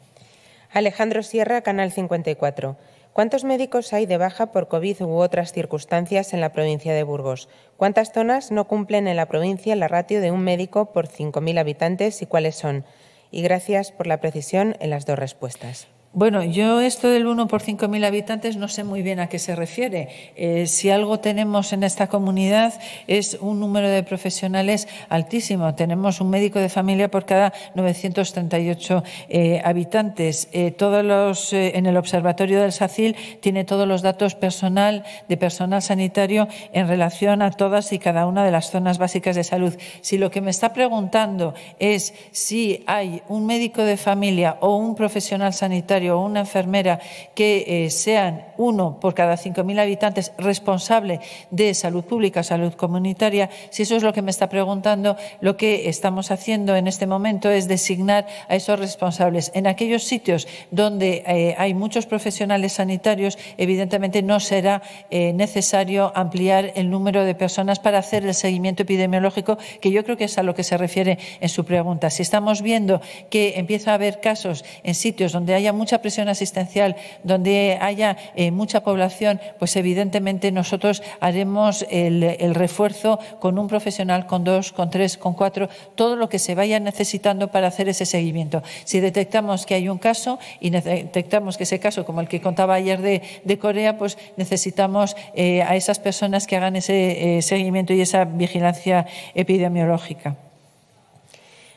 Speaker 3: Alejandro Sierra, Canal 54. ¿Cuántos médicos hay de baja por COVID u otras circunstancias en la provincia de Burgos? ¿Cuántas zonas no cumplen en la provincia la ratio de un médico por 5.000 habitantes y cuáles son? Y gracias por la precisión en las dos respuestas. Bueno,
Speaker 1: yo esto del 1 por 5.000 habitantes no sé muy bien a qué se refiere. Eh, si algo tenemos en esta comunidad es un número de profesionales altísimo. Tenemos un médico de familia por cada 938 eh, habitantes. Eh, todos los, en el Observatorio del SACIL tiene todos los datos personal de personal sanitario en relación a todas y cada una de las zonas básicas de salud. Si lo que me está preguntando es si hay un médico de familia o un profesional sanitario o una enfermera que eh, sean uno por cada 5.000 habitantes responsable de salud pública, salud comunitaria, si eso es lo que me está preguntando, lo que estamos haciendo en este momento es designar a esos responsables. En aquellos sitios donde eh, hay muchos profesionales sanitarios, evidentemente no será eh, necesario ampliar el número de personas para hacer el seguimiento epidemiológico, que yo creo que es a lo que se refiere en su pregunta. Si estamos viendo que empieza a haber casos en sitios donde haya mucha presión asistencial, donde haya eh, mucha población, pues evidentemente nosotros haremos el, refuerzo con un profesional, con dos, con tres, con cuatro, todo lo que se vaya necesitando para hacer ese seguimiento. Si detectamos que hay un caso y detectamos que ese caso, como el que contaba ayer de, Corea, pues necesitamos eh, a esas personas que hagan ese eh, seguimiento y esa vigilancia epidemiológica.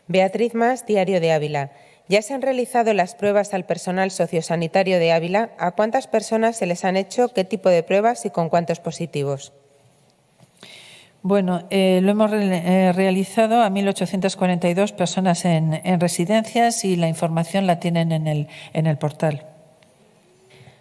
Speaker 3: Beatriz Más, Diario de Ávila. Ya se han realizado las pruebas al personal sociosanitario de Ávila. ¿A cuántas personas se les han hecho? ¿Qué tipo de pruebas y con cuántos positivos?
Speaker 1: Bueno, eh, lo hemos eh, realizado a 1.842 personas en, residencias y la información la tienen en el, en el portal.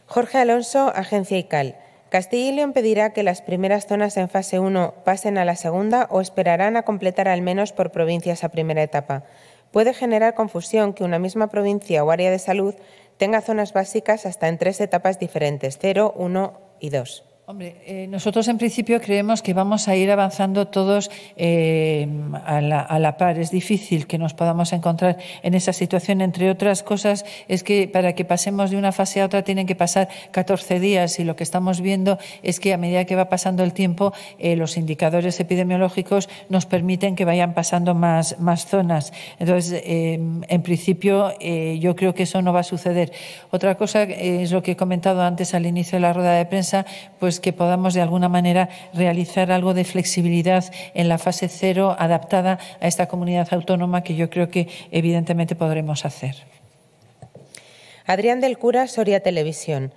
Speaker 3: Jorge Alonso, Agencia ICAL. ¿Castilla y León pedirá que las primeras zonas en fase 1 pasen a la segunda o esperarán a completar al menos por provincias a primera etapa? puede generar confusión que una misma provincia o área de salud tenga zonas básicas hasta en tres etapas diferentes, 0, 1 y 2.
Speaker 1: Hombre, eh, nosotros en principio creemos que vamos a ir avanzando todos eh, a, la, par. Es difícil que nos podamos encontrar en esa situación. Entre otras cosas, es que para que pasemos de una fase a otra tienen que pasar 14 días y lo que estamos viendo es que a medida que va pasando el tiempo, eh, los indicadores epidemiológicos nos permiten que vayan pasando más, más zonas. Entonces, en principio, yo creo que eso no va a suceder. Otra cosa es lo que he comentado antes al inicio de la rueda de prensa, pues que podamos de alguna manera realizar algo de flexibilidad en la fase cero adaptada a esta comunidad autónoma que yo creo que evidentemente podremos hacer.
Speaker 3: Adrián del Cura, Soria Televisión.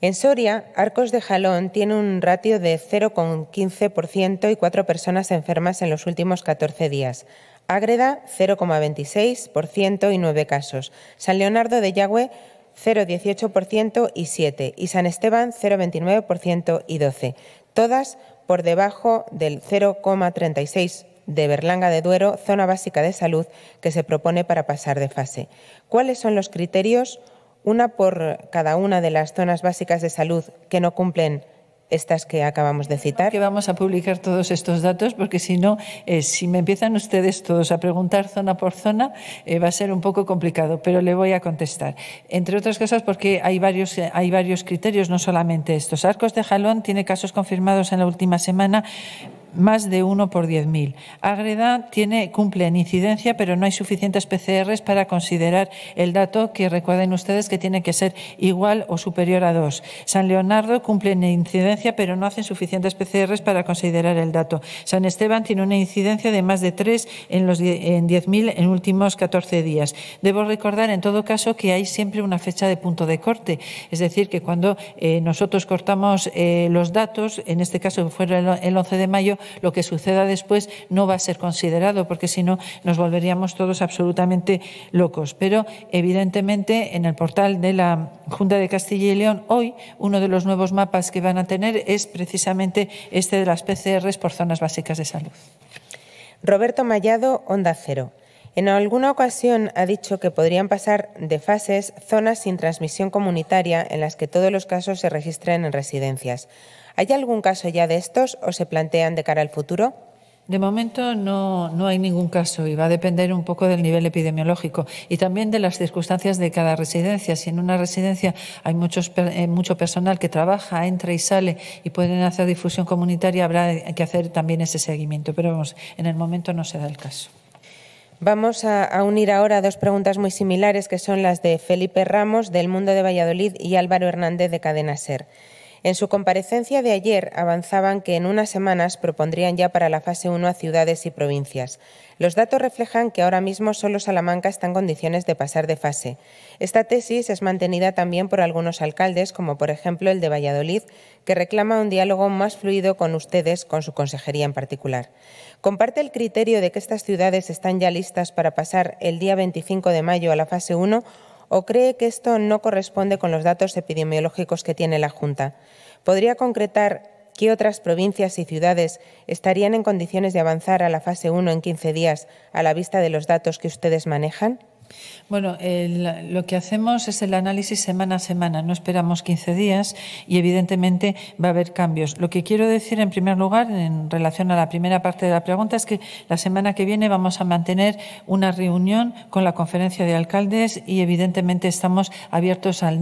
Speaker 3: En Soria, Arcos de Jalón tiene un ratio de 0,15% y cuatro personas enfermas en los últimos 14 días. Ágreda, 0,26% y nueve casos. San Leonardo de Yagüe, 0,18% y 7%, y San Esteban 0,29% y 12%, todas por debajo del 0,36% de Berlanga de Duero, zona básica de salud, que se propone para pasar de fase. ¿Cuáles son los criterios? Una por cada una de las zonas básicas de salud que no cumplen estas que acabamos de citar. Que vamos a publicar todos estos datos porque si no, eh, si me empiezan ustedes todos a preguntar
Speaker 1: zona por zona, eh, va a ser un poco complicado, pero le voy a contestar. Entre otras cosas porque hay varios, eh, hay varios criterios, no solamente estos. Arcos de Jalón tiene casos confirmados en la última semana más de uno por 10.000. Ágreda tiene, cumple en incidencia, pero no hay suficientes PCRs para considerar el dato que recuerden ustedes que tiene que ser igual o superior a dos. San Leonardo cumple en incidencia, pero no hacen suficientes PCRs para considerar el dato. San Esteban tiene una incidencia de más de tres en, los, en 10.000 en últimos 14 días. Debo recordar, en todo caso, que hay siempre una fecha de punto de corte. Es decir, que cuando eh, nosotros cortamos eh, los datos, en este caso fue el 11 de mayo, lo que suceda después no va a ser considerado, porque si no nos volveríamos todos absolutamente locos. Pero evidentemente en el portal de la Junta de Castilla y León hoy uno de los nuevos mapas que van a tener es precisamente este
Speaker 3: de las PCRs por zonas básicas de salud. Roberto Mallado, Onda Cero. En alguna ocasión ha dicho que podrían pasar de fases zonas sin transmisión comunitaria en las que todos los casos se registren en residencias. ¿Hay algún caso ya de estos o se plantean de cara al futuro? De momento no, hay ningún caso y va a depender
Speaker 1: un poco del nivel epidemiológico y también de las circunstancias de cada residencia. Si en una residencia hay eh, mucho personal que trabaja, entra y sale y pueden hacer difusión comunitaria, habrá que hacer también ese seguimiento. Pero vamos, en el momento no se da el caso.
Speaker 3: Vamos a, a unir ahora dos preguntas muy similares que son las de Felipe Ramos del Mundo de Valladolid y Álvaro Hernández de Cadena Ser. En su comparecencia de ayer avanzaban que en unas semanas propondrían ya para la fase 1 a ciudades y provincias. Los datos reflejan que ahora mismo solo Salamanca está en condiciones de pasar de fase. Esta tesis es mantenida también por algunos alcaldes, como por ejemplo el de Valladolid, que reclama un diálogo más fluido con ustedes, con su consejería en particular. Comparte el criterio de que estas ciudades están ya listas para pasar el día 25 de mayo a la fase 1 o cree que esto no corresponde con los datos epidemiológicos que tiene la Junta. ¿Podría concretar qué otras provincias y ciudades estarían en condiciones de avanzar a la fase 1 en 15 días a la vista de los datos que ustedes manejan?
Speaker 1: Bueno, lo que hacemos es el análisis semana a semana, no esperamos 15 días y evidentemente va a haber cambios. Lo que quiero decir en primer lugar, en relación a la primera parte de la pregunta, es que la semana que viene vamos a mantener una reunión con la conferencia de alcaldes y evidentemente estamos abiertos al,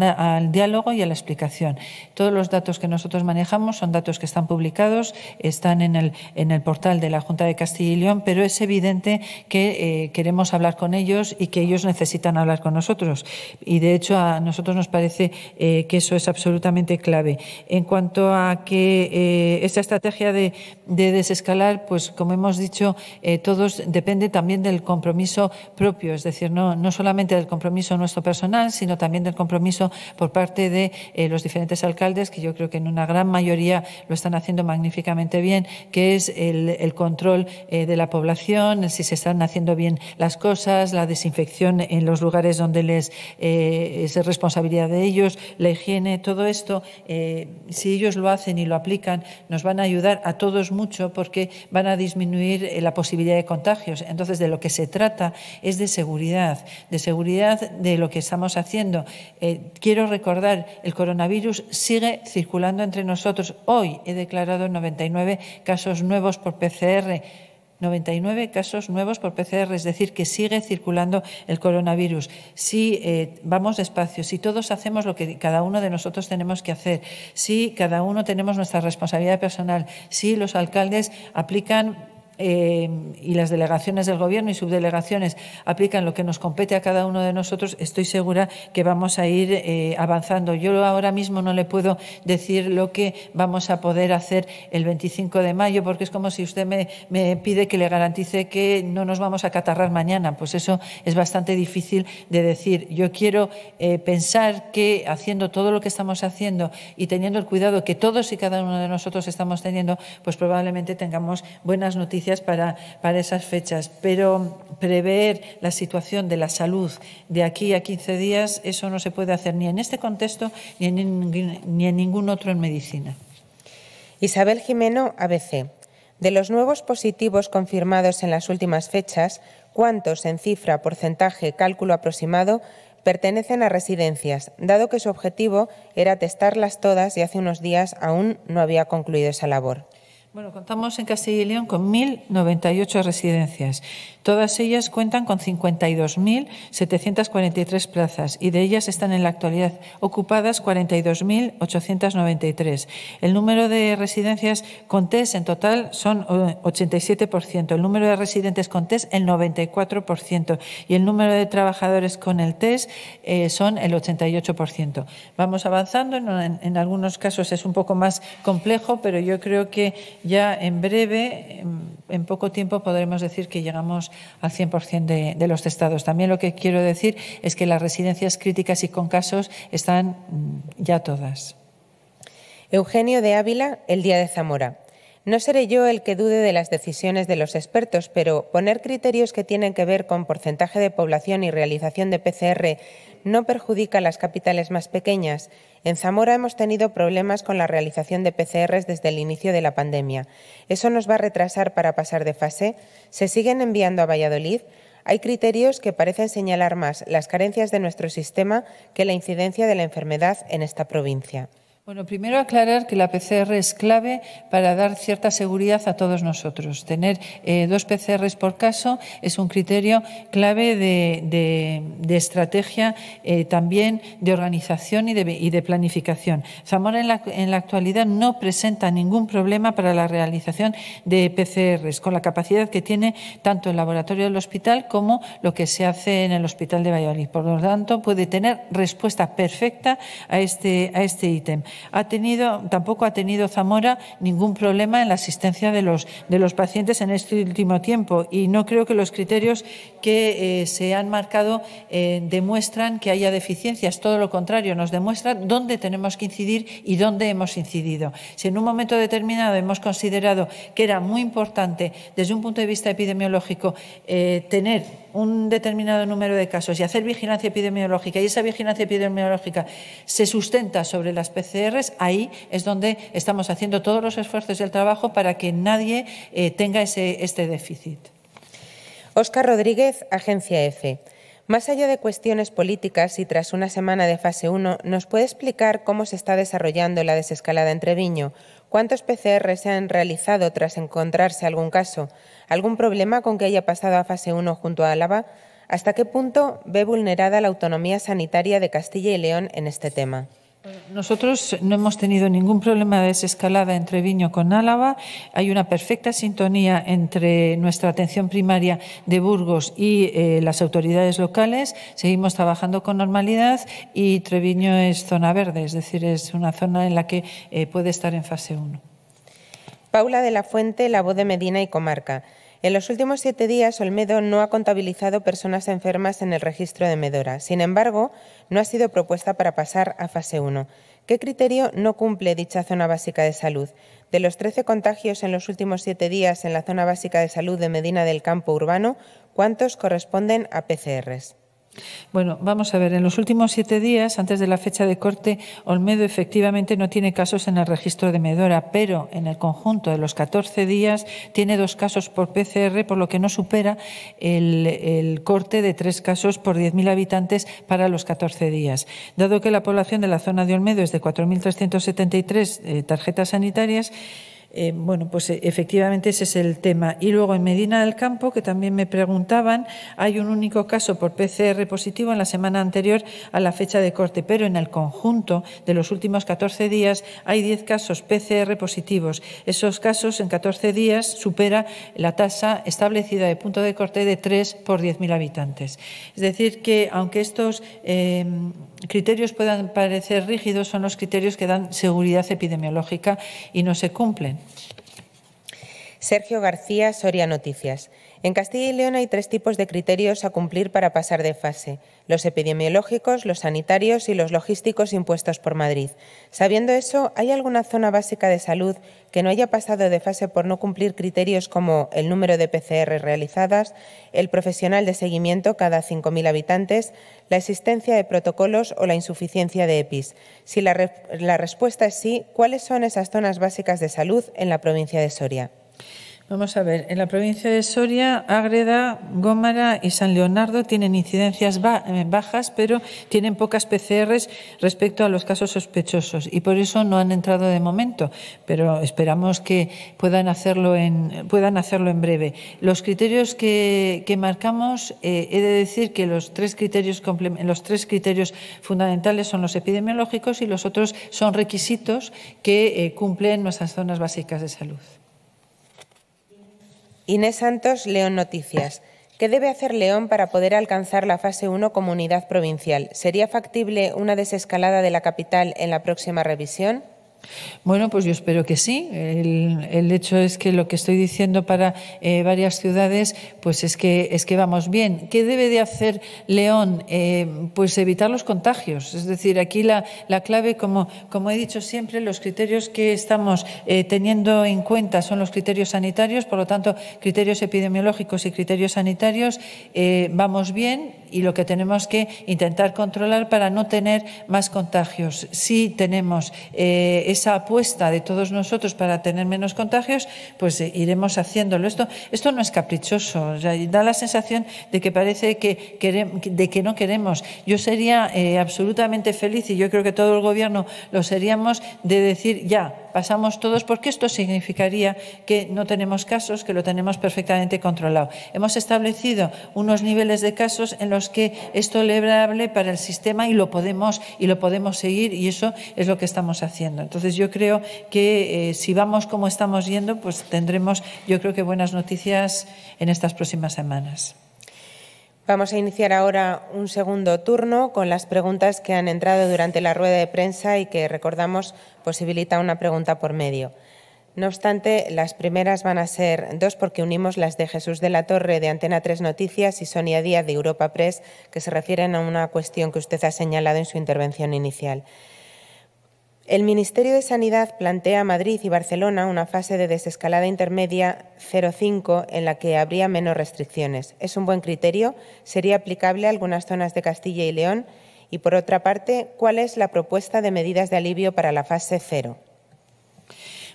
Speaker 1: diálogo y a la explicación. Todos los datos que nosotros manejamos son datos que están publicados, están en el, en el portal de la Junta de Castilla y León, pero es evidente que eh, queremos hablar con ellos y que ellos necesitan hablar con nosotros y de hecho a nosotros nos parece eh, que eso es absolutamente clave. En cuanto a que eh, esta estrategia de, desescalar, pues como hemos dicho, eh, todos depende también del compromiso propio, es decir, no, no solamente del compromiso nuestro personal, sino también del compromiso por parte de los diferentes alcaldes, que yo creo que en una gran mayoría lo están haciendo magníficamente bien, que es el control de la población, si se están haciendo bien las cosas, la desinfección en los lugares donde les eh, es responsabilidad de ellos, la higiene, todo esto, eh, si ellos lo hacen y lo aplican, nos van a ayudar a todos mucho porque van a disminuir eh, la posibilidad de contagios. Entonces, de lo que se trata es de seguridad, de seguridad de lo que estamos haciendo. quiero recordar, el coronavirus sigue circulando entre nosotros. Hoy he declarado 99 casos nuevos por PCR. 99 casos nuevos por PCR, es decir, que sigue circulando el coronavirus. Si eh, vamos despacio, si todos hacemos lo que cada uno de nosotros tenemos que hacer, si cada uno tenemos nuestra responsabilidad personal, si los alcaldes aplican Em, y las delegaciones del Gobierno y subdelegaciones aplican lo que nos compete a cada uno de nosotros, estoy segura que vamos a ir eh, avanzando. Yo ahora mismo no le puedo decir lo que vamos a poder hacer el 25 de mayo, porque es como si usted me, pide que le garantice que no nos vamos a catarrar mañana. Pues eso es bastante difícil de decir. Yo quiero eh, pensar que haciendo todo lo que estamos haciendo y teniendo el cuidado que todos y cada uno de nosotros estamos teniendo, pues probablemente tengamos buenas noticias para, esas fechas, pero prever la situación de la salud de aquí a 15 días, eso no se puede hacer ni en este contexto ni en ningún otro en medicina.
Speaker 3: Isabel Jimeno, ABC. De los nuevos positivos confirmados en las últimas fechas, ¿cuántos en cifra, porcentaje, cálculo aproximado pertenecen a residencias, dado que su objetivo era testarlas todas y hace unos días aún no había concluido esa labor?
Speaker 1: Bueno, contamos en Castilla y León con 1.098 residencias. Todas ellas cuentan con 52.743 plazas y de ellas están en la actualidad ocupadas 42.893. El número de residencias con test en total son 87%, eh, el número de residentes con test el 94% y el número de trabajadores con el test eh, son el 88%. Vamos avanzando, en, en algunos casos es un poco más complejo, pero yo creo que ya en breve, en poco tiempo, podremos decir que llegamos al 100% de, de, los testados. También lo que quiero decir es que las residencias críticas y con casos están mm, ya todas.
Speaker 3: Eugenio de Ávila, el día de Zamora. No seré yo el que dude de las decisiones de los expertos, pero poner criterios que tienen que ver con porcentaje de población y realización de PCR no perjudica a las capitales más pequeñas. En Zamora hemos tenido problemas con la realización de PCRs desde el inicio de la pandemia. Eso nos va a retrasar para pasar de fase. Se siguen enviando a Valladolid. Hay criterios que parecen señalar más las carencias de nuestro sistema que la incidencia de la enfermedad en esta provincia.
Speaker 1: Bueno, primero aclarar que la PCR es clave para dar cierta seguridad a todos nosotros. Tener eh, dos PCRs por caso es un criterio clave de, estrategia, eh, también de organización y de, y planificación. Zamora en la, en la, actualidad no presenta ningún problema para la realización de PCRs, con la capacidad que tiene tanto el laboratorio del hospital como lo que se hace en el hospital de Valladolid. Por lo tanto, puede tener respuesta perfecta a este, a este ítem ha tenido, tampoco ha tenido Zamora ningún problema en la asistencia de los, pacientes en este último tiempo y no creo que los criterios que eh, se han marcado demuestren eh, demuestran que haya deficiencias, todo lo contrario, nos demuestran dónde tenemos que incidir y dónde hemos incidido. Si en un momento determinado hemos considerado que era muy importante desde un punto de vista epidemiológico eh, tener un determinado número de casos y hacer vigilancia epidemiológica y esa vigilancia epidemiológica se sustenta sobre las PCRs, ahí es donde estamos haciendo todos los esfuerzos del trabajo para
Speaker 3: que nadie eh, tenga ese, este déficit. Óscar Rodríguez, Agencia EFE. Más allá de cuestiones políticas y tras una semana de fase 1, ¿nos puede explicar cómo se está desarrollando la desescalada entre Viño? ¿Cuántos PCR se han realizado tras encontrarse algún caso? ¿Algún problema con que haya pasado a fase 1 junto a Álava? ¿Hasta qué punto ve vulnerada la autonomía sanitaria de Castilla y León en este tema?
Speaker 1: Nosotros no hemos tenido ningún problema de desescalada entre Viño con Álava. Hay una perfecta sintonía entre nuestra atención primaria de Burgos y eh, las autoridades locales. Seguimos trabajando con normalidad y Treviño es zona verde, es decir, es una zona en la que eh, puede estar en fase 1.
Speaker 3: Paula de la Fuente, La Voz de Medina y Comarca. En los últimos siete días, Olmedo no ha contabilizado personas enfermas en el registro de Medora. Sin embargo, no ha sido propuesta para pasar a fase 1. ¿Qué criterio no cumple dicha zona básica de salud? De los 13 contagios en los últimos siete días en la zona básica de salud de Medina del Campo Urbano, ¿cuántos corresponden a PCRs?
Speaker 1: Bueno, vamos a ver, en los últimos siete días, antes de la fecha de corte, Olmedo efectivamente no tiene casos en el registro de Medora, pero en el conjunto de los 14 días tiene dos casos por PCR, por lo que no supera el, corte de tres casos por 10.000 habitantes para los 14 días. Dado que la población de la zona de Olmedo es de 4.373 tres eh, tarjetas sanitarias, eh, bueno, pues eh, efectivamente ese es el tema. Y luego en Medina del Campo, que también me preguntaban, hay un único caso por PCR positivo en la semana anterior a la fecha de corte, pero en el conjunto de los últimos 14 días hay 10 casos PCR positivos. Esos casos en 14 días supera la tasa establecida de punto de corte de 3 por 10.000 habitantes. Es decir, que aunque estos eh, criterios puedan parecer rígidos son los criterios que dan seguridad epidemiológica y no se cumplen.
Speaker 3: Sergio García, Soria Noticias. En Castilla y León hay tres tipos de criterios a cumplir para pasar de fase, los epidemiológicos, los sanitarios y los logísticos impuestos por Madrid. Sabiendo eso, ¿hay alguna zona básica de salud que no haya pasado de fase por no cumplir criterios como el número de PCR realizadas, el profesional de seguimiento cada 5.000 habitantes, la existencia de protocolos o la insuficiencia de EPIs? Si la, respuesta es sí, ¿cuáles son esas zonas básicas de salud en la provincia de Soria?
Speaker 1: Vamos a ver, en la provincia de Soria, Ágreda, Gómara y San Leonardo tienen incidencias eh, bajas, pero tienen pocas PCRs respecto a los casos sospechosos y por eso no han entrado de momento, pero esperamos que puedan hacerlo en, puedan hacerlo en breve. Los criterios que, marcamos, eh, he de decir que los tres, criterios los tres criterios fundamentales son los epidemiológicos y los otros son requisitos que eh, cumplen nuestras zonas básicas de salud.
Speaker 3: Inés Santos, León Noticias. ¿Qué debe hacer León para poder alcanzar la fase 1 comunidad provincial? ¿Sería factible una desescalada de la capital en la próxima revisión?
Speaker 1: Bueno, pues yo espero que sí. El, hecho es que lo que estoy diciendo para eh, varias ciudades, pues es que es que vamos bien. ¿Qué debe de hacer León? Eh, pues evitar los contagios. Es decir, aquí la, clave, como, como he dicho siempre, los criterios que estamos eh, teniendo en cuenta son los criterios sanitarios, por lo tanto, criterios epidemiológicos y criterios sanitarios. vamos bien, y lo que tenemos que intentar controlar para no tener más contagios. Si tenemos eh, esa apuesta de todos nosotros para tener menos contagios, pues eh, iremos haciéndolo. Esto, esto no es caprichoso, da la sensación de que parece que, de que no queremos. Yo sería eh, absolutamente feliz y yo creo que todo el Gobierno lo seríamos de decir ya, pasamos todos, porque esto significaría que no tenemos casos, que lo tenemos perfectamente controlado. Hemos establecido unos niveles de casos en los que es tolerable para el sistema y lo podemos y lo podemos seguir y eso es lo que estamos haciendo. Entonces yo creo que eh, si vamos como estamos yendo, pues tendremos yo creo que buenas noticias en estas próximas semanas.
Speaker 3: Vamos a iniciar ahora un segundo turno con las preguntas que han entrado durante la rueda de prensa y que recordamos posibilita una pregunta por medio. No obstante, las primeras van a ser dos porque unimos las de Jesús de la Torre de Antena 3 Noticias y Sonia Díaz de Europa Press, que se refieren a una cuestión que usted ha señalado en su intervención inicial. El Ministerio de Sanidad plantea a Madrid y Barcelona una fase de desescalada intermedia 0,5 en la que habría menos restricciones. Es un buen criterio, sería aplicable a algunas zonas de Castilla y León. Y por otra parte, ¿cuál es la propuesta de medidas de alivio para la fase cero?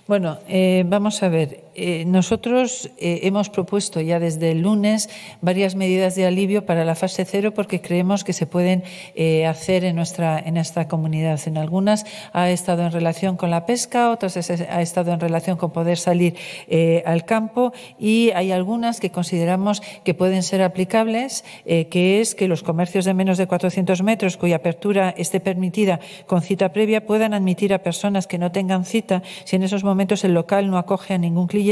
Speaker 1: Bueno, eh, vamos a ver. Eh, nosotros eh, hemos propuesto ya desde el lunes varias medidas de alivio para la fase cero porque creemos que se pueden eh, hacer en nuestra, en esta comunidad. En algunas ha estado en relación con la pesca, otras ha estado en relación con poder salir al campo y hay algunas que consideramos que pueden ser aplicables, que es que los comercios de menos de 400 metros cuya apertura esté permitida con cita previa puedan admitir a personas que no tengan cita si en esos momentos el local no acoge a ningún cliente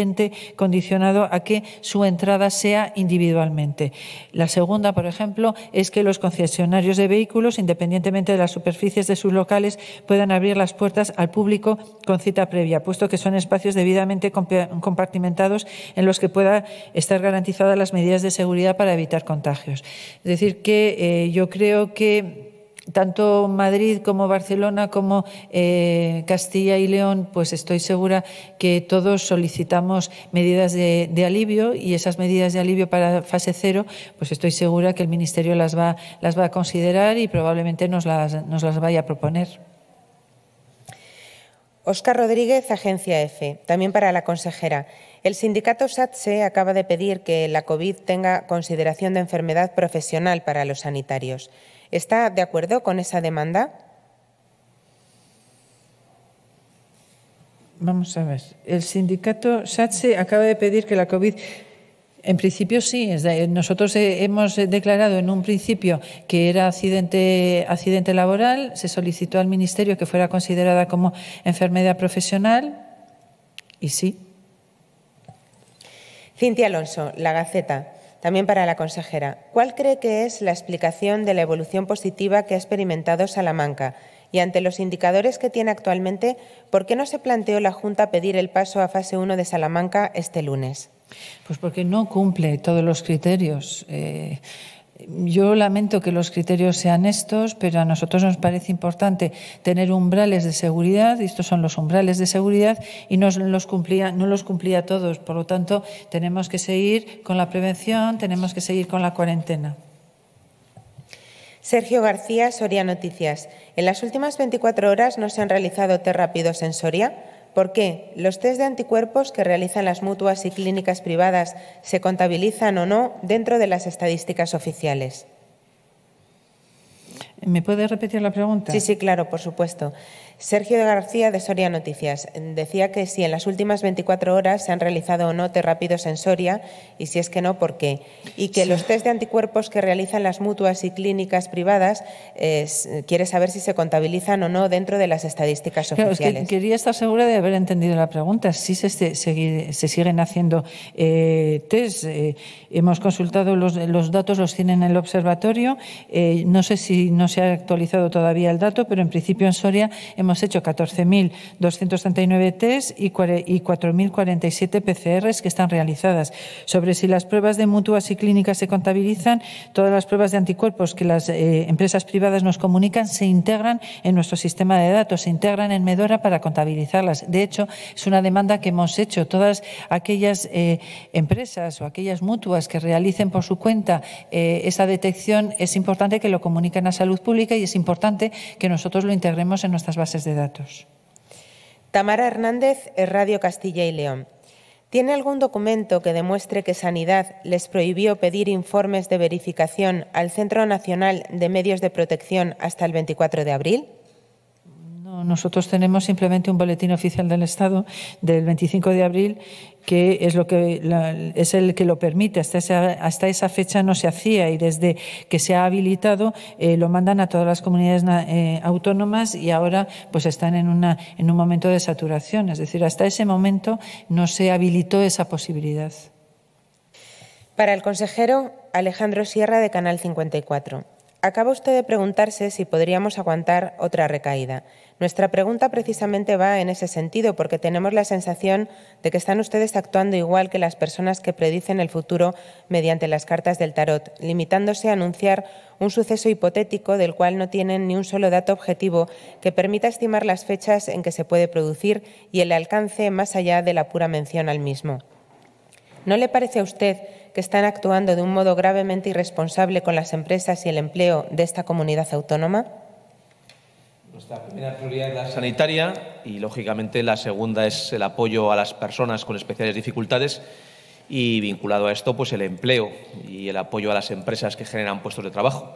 Speaker 1: condicionado a que su entrada sea individualmente. La segunda, por ejemplo, es que los concesionarios de vehículos, independientemente de las superficies de sus locales, puedan abrir las puertas al público con cita previa, puesto que son espacios debidamente compartimentados en los que pueda estar garantizadas las medidas de seguridad para evitar contagios. Es decir, que eh, yo creo que tanto Madrid como Barcelona como eh, Castilla y León, pues estoy segura que todos solicitamos medidas de, alivio y esas medidas de alivio para fase cero, pues estoy segura que el Ministerio las va, a considerar y probablemente nos las, vaya a proponer.
Speaker 3: Óscar Rodríguez, Agencia EFE. También para la consejera. El sindicato SATSE acaba de pedir que la COVID tenga consideración de enfermedad profesional para los sanitarios. ¿Está de acuerdo con esa demanda?
Speaker 1: Vamos a ver. El sindicato SATSE acaba de pedir que la COVID en principio sí. Nosotros hemos declarado en un principio que era accidente, accidente laboral. Se solicitó al Ministerio que fuera considerada como enfermedad profesional. Y sí.
Speaker 3: Cintia Alonso, La Gaceta. También para la consejera, ¿cuál cree que es la explicación de la evolución positiva que ha experimentado Salamanca? Y ante los indicadores que tiene actualmente, ¿por qué no se planteó la Junta pedir el paso a fase 1 de Salamanca este lunes?
Speaker 1: Pues porque no cumple todos los criterios. Eh, yo lamento que los criterios sean estos, pero a nosotros nos parece importante tener umbrales de seguridad, y estos son los umbrales de seguridad, y no los cumplía, no los cumplía todos. Por lo tanto, tenemos que seguir con la prevención, tenemos que seguir con la cuarentena.
Speaker 3: Sergio García, Soria Noticias. En las últimas 24 horas no se han realizado test rápidos en Soria. ¿Por qué? ¿Los test de anticuerpos que realizan las mutuas y clínicas privadas se contabilizan o no dentro de las estadísticas oficiales? ¿Me puede repetir la pregunta? Sí, sí, claro, por supuesto. Sergio García de Soria Noticias decía que si en las últimas 24 horas se han realizado o no test rápidos en Soria y si es que no, ¿por qué? Y que los test de anticuerpos que realizan las mutuas y clínicas privadas eh, quiere saber si se contabilizan o no dentro de las estadísticas oficiales.
Speaker 1: quería estar segura de haber entendido la pregunta. Si se, este, siguen haciendo eh, test, eh, hemos consultado los, los, datos, los tienen en el observatorio. no sé si no se ha actualizado todavía el dato, pero en principio en Soria hemos hemos hecho 14.239 test y 4.047 PCRs que están realizadas. Sobre si las pruebas de mutuas y clínicas se contabilizan, todas las pruebas de anticuerpos que las eh, empresas privadas nos comunican se integran en nuestro sistema de datos, se integran en Medora para contabilizarlas. De hecho, es una demanda que hemos hecho. Todas aquellas eh, empresas o aquellas mutuas que realicen por su cuenta eh, esa detección, es importante que lo comuniquen a salud pública y es importante que nosotros lo integremos en nuestras bases de datos.
Speaker 3: Tamara Hernández, Radio Castilla y León. ¿Tiene algún documento que demuestre que Sanidad les prohibió pedir informes de verificación al Centro Nacional de Medios de Protección hasta el 24 de abril? No, nosotros tenemos simplemente un boletín oficial del Estado del 25 de abril
Speaker 1: que es, lo que es el que lo permite. Hasta esa, hasta esa fecha no se hacía y desde que se ha habilitado eh, lo mandan a todas las comunidades eh, autónomas y ahora pues están en, una, en un momento de saturación. Es decir, hasta ese momento no se habilitó esa posibilidad.
Speaker 3: Para el consejero Alejandro Sierra de Canal 54. Acaba usted de preguntarse si podríamos aguantar otra recaída. Nuestra pregunta precisamente va en ese sentido, porque tenemos la sensación de que están ustedes actuando igual que las personas que predicen el futuro mediante las cartas del tarot, limitándose a anunciar un suceso hipotético del cual no tienen ni un solo dato objetivo que permita estimar las fechas en que se puede producir y el alcance más allá de la pura mención al mismo. ¿No le parece a usted que están actuando de un modo gravemente irresponsable con las empresas y el empleo de esta comunidad autónoma?
Speaker 2: Nuestra primera prioridad es la sanitaria y, lógicamente, la segunda es el apoyo a las personas con especiales dificultades y, vinculado a esto, pues el empleo y el apoyo a las empresas que generan puestos de trabajo.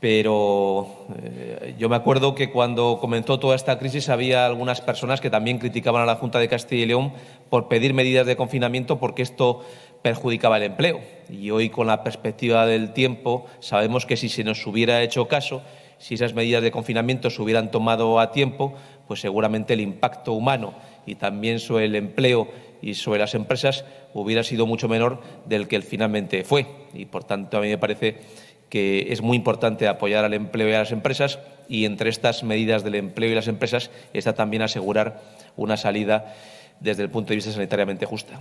Speaker 2: Pero eh, yo me acuerdo que cuando comenzó toda esta crisis había algunas personas que también criticaban a la Junta de Castilla y León por pedir medidas de confinamiento porque esto perjudicaba el empleo. Y hoy, con la perspectiva del tiempo, sabemos que si se nos hubiera hecho caso, si esas medidas de confinamiento se hubieran tomado a tiempo, pues seguramente el impacto humano y también sobre el empleo y sobre las empresas hubiera sido mucho menor del que finalmente fue. Y, por tanto, a mí me parece que es muy importante apoyar al empleo y a las empresas y entre estas medidas del empleo y las empresas está también asegurar una salida desde el punto de vista sanitariamente justa.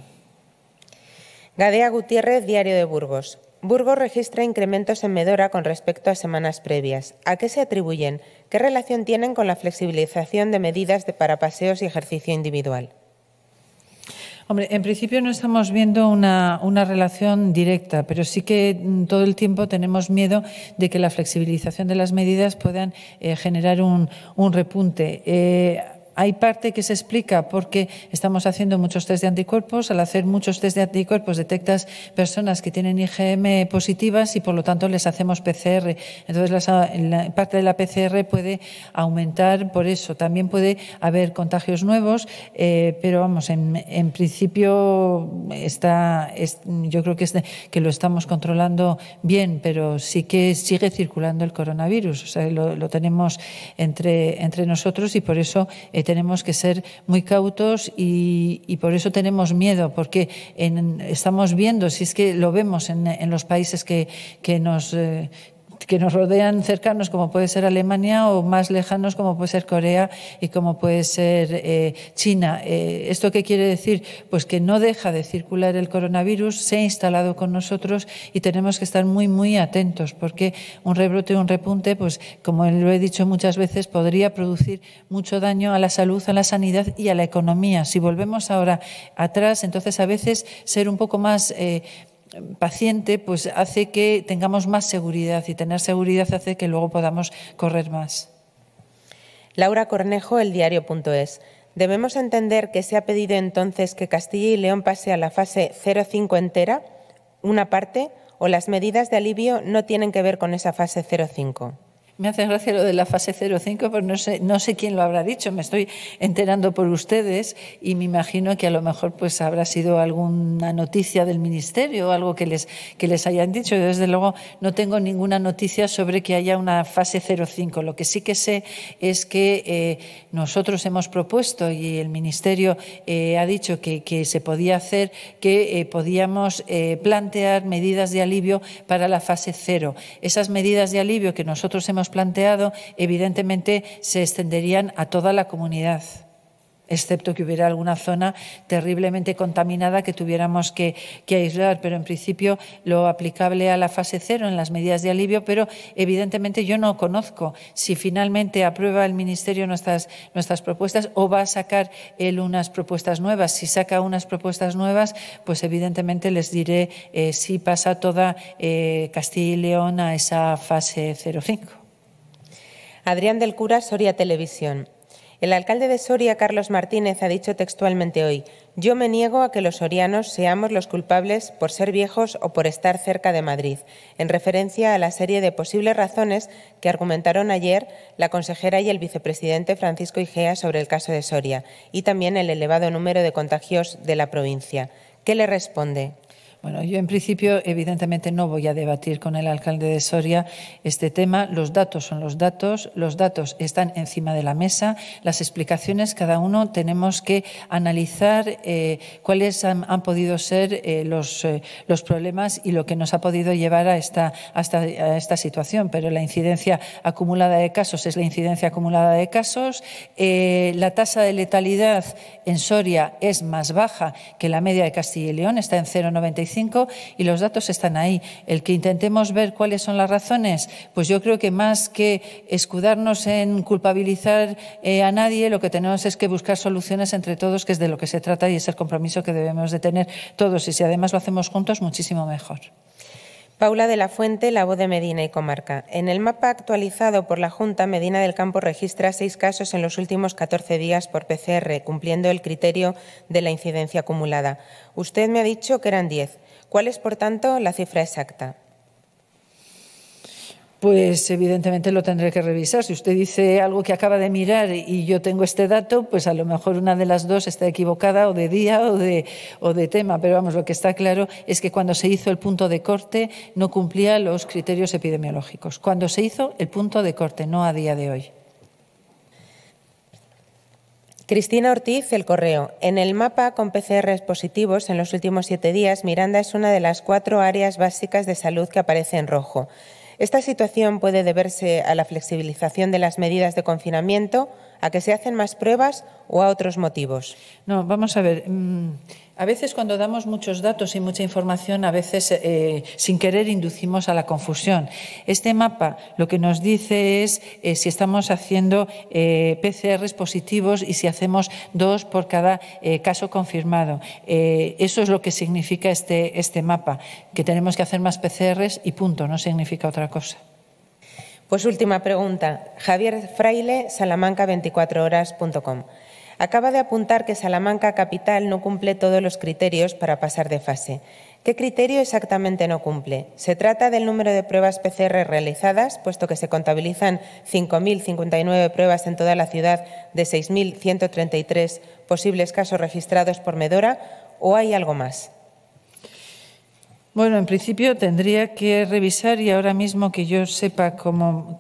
Speaker 3: Gadea Gutiérrez, Diario de Burgos burgo registra incrementos en Medora con respecto a semanas previas. ¿A qué se atribuyen? ¿Qué relación tienen con la flexibilización de medidas de para paseos y ejercicio individual? Hombre, en principio
Speaker 1: no estamos viendo una, una, relación directa, pero sí que mm, todo el tiempo tenemos miedo de que la flexibilización de las medidas puedan eh, generar un, repunte. Eh, hay parte que se explica porque estamos haciendo muchos test de anticuerpos. Al hacer muchos test de anticuerpos detectas personas que tienen IgM positivas y por lo tanto les hacemos PCR. Entonces la parte de la PCR puede aumentar por eso. También puede haber contagios nuevos, eh, pero vamos, en, principio está, yo creo que, que lo estamos controlando bien, pero sí que sigue circulando el coronavirus. O sea, lo, tenemos entre, entre nosotros y por eso eh, tenemos que ser muy cautos y, por eso tenemos miedo, porque estamos viendo, si es que lo vemos en, los países que, nos, eh, que nos rodean cercanos como puede ser Alemania o más lejanos como puede ser Corea y como puede ser eh, China. Eh, ¿Esto qué quiere decir? Pues que no deja de circular el coronavirus, se ha instalado con nosotros y tenemos que estar muy, muy atentos porque un rebrote, un repunte, pues como lo he dicho muchas veces, podría producir mucho daño a la salud, a la sanidad y a la economía. Si volvemos ahora atrás, entonces a veces ser un poco más... Eh, paciente, pues hace que tengamos más seguridad
Speaker 3: y tener seguridad hace que luego podamos correr más. Laura Cornejo, el diario.es. ¿Debemos entender que se ha pedido entonces que Castilla y León pase a la fase 0,5 entera, una parte, o las medidas de alivio no tienen que ver con esa fase 0,5?
Speaker 1: Me hace gracia lo de la fase 05, pues no sé, no sé quién lo habrá dicho, me estoy enterando por ustedes y me imagino que a lo mejor pues habrá sido alguna noticia del ministerio, o algo que les, que les hayan dicho. Yo desde luego no tengo ninguna noticia sobre que haya una fase 05. Lo que sí que sé es que eh, nosotros hemos propuesto y el ministerio eh, ha dicho que, se podía hacer, que eh, podíamos plantear medidas de alivio para la fase 0. Esas medidas de alivio que nosotros hemos planteado, evidentemente se extenderían a toda la comunidad excepto que hubiera alguna zona terriblemente contaminada que tuviéramos que, aislar. Pero en principio lo aplicable a la fase cero en las medidas de alivio, pero evidentemente yo no conozco si finalmente aprueba el Ministerio nuestras, propuestas o va a sacar él unas propuestas nuevas. Si saca unas propuestas nuevas, pues evidentemente les diré eh, si pasa toda eh, Castilla y León a esa fase 05.
Speaker 3: Adrián del Cura, Soria Televisión. El alcalde de Soria, Carlos Martínez, ha dicho textualmente hoy, yo me niego a que los sorianos seamos los culpables por ser viejos o por estar cerca de Madrid, en referencia a la serie de posibles razones que argumentaron ayer la consejera y el vicepresidente Francisco Igea sobre el caso de Soria y también el elevado número de contagios de la provincia. ¿Qué le responde? Bueno,
Speaker 1: yo en principio, evidentemente, no voy a debatir con el alcalde de Soria este tema. Los datos son los datos, los datos están encima de la mesa. Las explicaciones, cada uno tenemos que analizar eh, cuáles han, podido ser eh, los, eh, los, problemas y lo que nos ha podido llevar a esta, hasta, a esta situación. Pero la incidencia acumulada de casos es la incidencia acumulada de casos. la tasa de letalidad en Soria es más baja que la media de Castilla y León, está en 0,95 y los datos están ahí. El que intentemos ver cuáles son las razones, pues yo creo que más que escudarnos en culpabilizar eh, a nadie, lo que tenemos es que buscar soluciones entre todos, que es de lo que se trata y es el compromiso que debemos de tener todos. Y si además lo hacemos juntos, muchísimo mejor.
Speaker 3: Paula de la Fuente, La Voz de Medina y Comarca. En el mapa actualizado por la Junta, Medina del Campo registra seis casos en los últimos 14 días por PCR, cumpliendo el criterio de la incidencia acumulada. Usted me ha dicho que eran diez. ¿Cuál es, por tanto, la cifra exacta?
Speaker 1: pues evidentemente lo tendré que revisar. Si usted dice algo que acaba de mirar y yo tengo este dato, pues a lo mejor una de las dos está equivocada o de día o de, o de tema. Pero vamos, lo que está claro es que cuando se hizo el punto de corte no cumplía los criterios
Speaker 3: epidemiológicos. Cuando se hizo el punto de corte, no a día de hoy. Cristina Ortiz, El Correo. En el mapa con PCR positivos en los últimos siete días, Miranda es una de las cuatro áreas básicas de salud que aparece en rojo. Esta situación puede deberse a la flexibilización de las medidas de confinamiento, a que se hacen más pruebas o a otros motivos? No, vamos a ver. Mm,
Speaker 1: a veces cuando damos muchos datos y mucha información, a veces eh, sin querer inducimos a la confusión. Este mapa lo que nos dice es eh, si estamos haciendo eh, PCR positivos y si hacemos dos por cada caso confirmado. eso es lo que significa este, este mapa, que tenemos que hacer más PCRs y punto, no significa otra cosa.
Speaker 3: Pues última pregunta. Javier Fraile, salamanca24horas.com. Acaba de apuntar que Salamanca Capital no cumple todos los criterios para pasar de fase. ¿Qué criterio exactamente no cumple? Se trata del número de pruebas PCR realizadas, puesto que se contabilizan 5.059 pruebas en toda la ciudad de 6.133 posibles casos registrados por Medora, o hay algo más.
Speaker 1: Bueno, en principio tendría que revisar y ahora mismo que yo sepa como,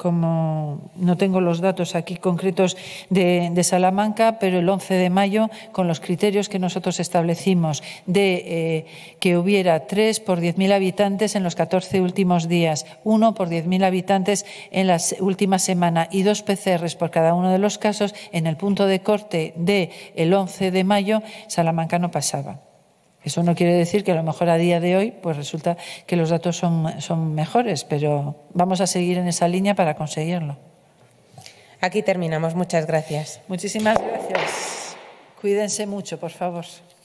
Speaker 1: no tengo los datos aquí concretos de, Salamanca, pero el 11 de mayo, con los criterios que nosotros establecimos de eh, que hubiera tres por 10.000 habitantes en los 14 últimos días, uno por 10.000 habitantes en la última semana y dos PCRs por cada uno de los casos, en el punto de corte del 11 de mayo, Salamanca no pasaba. Eso no quiere decir que a lo mejor a día de hoy pues resulta que los datos son, son mejores, pero vamos a seguir en esa línea para conseguirlo.
Speaker 3: Aquí terminamos. Muchas gracias.
Speaker 1: Muchísimas gracias. Cuídense mucho, por favor.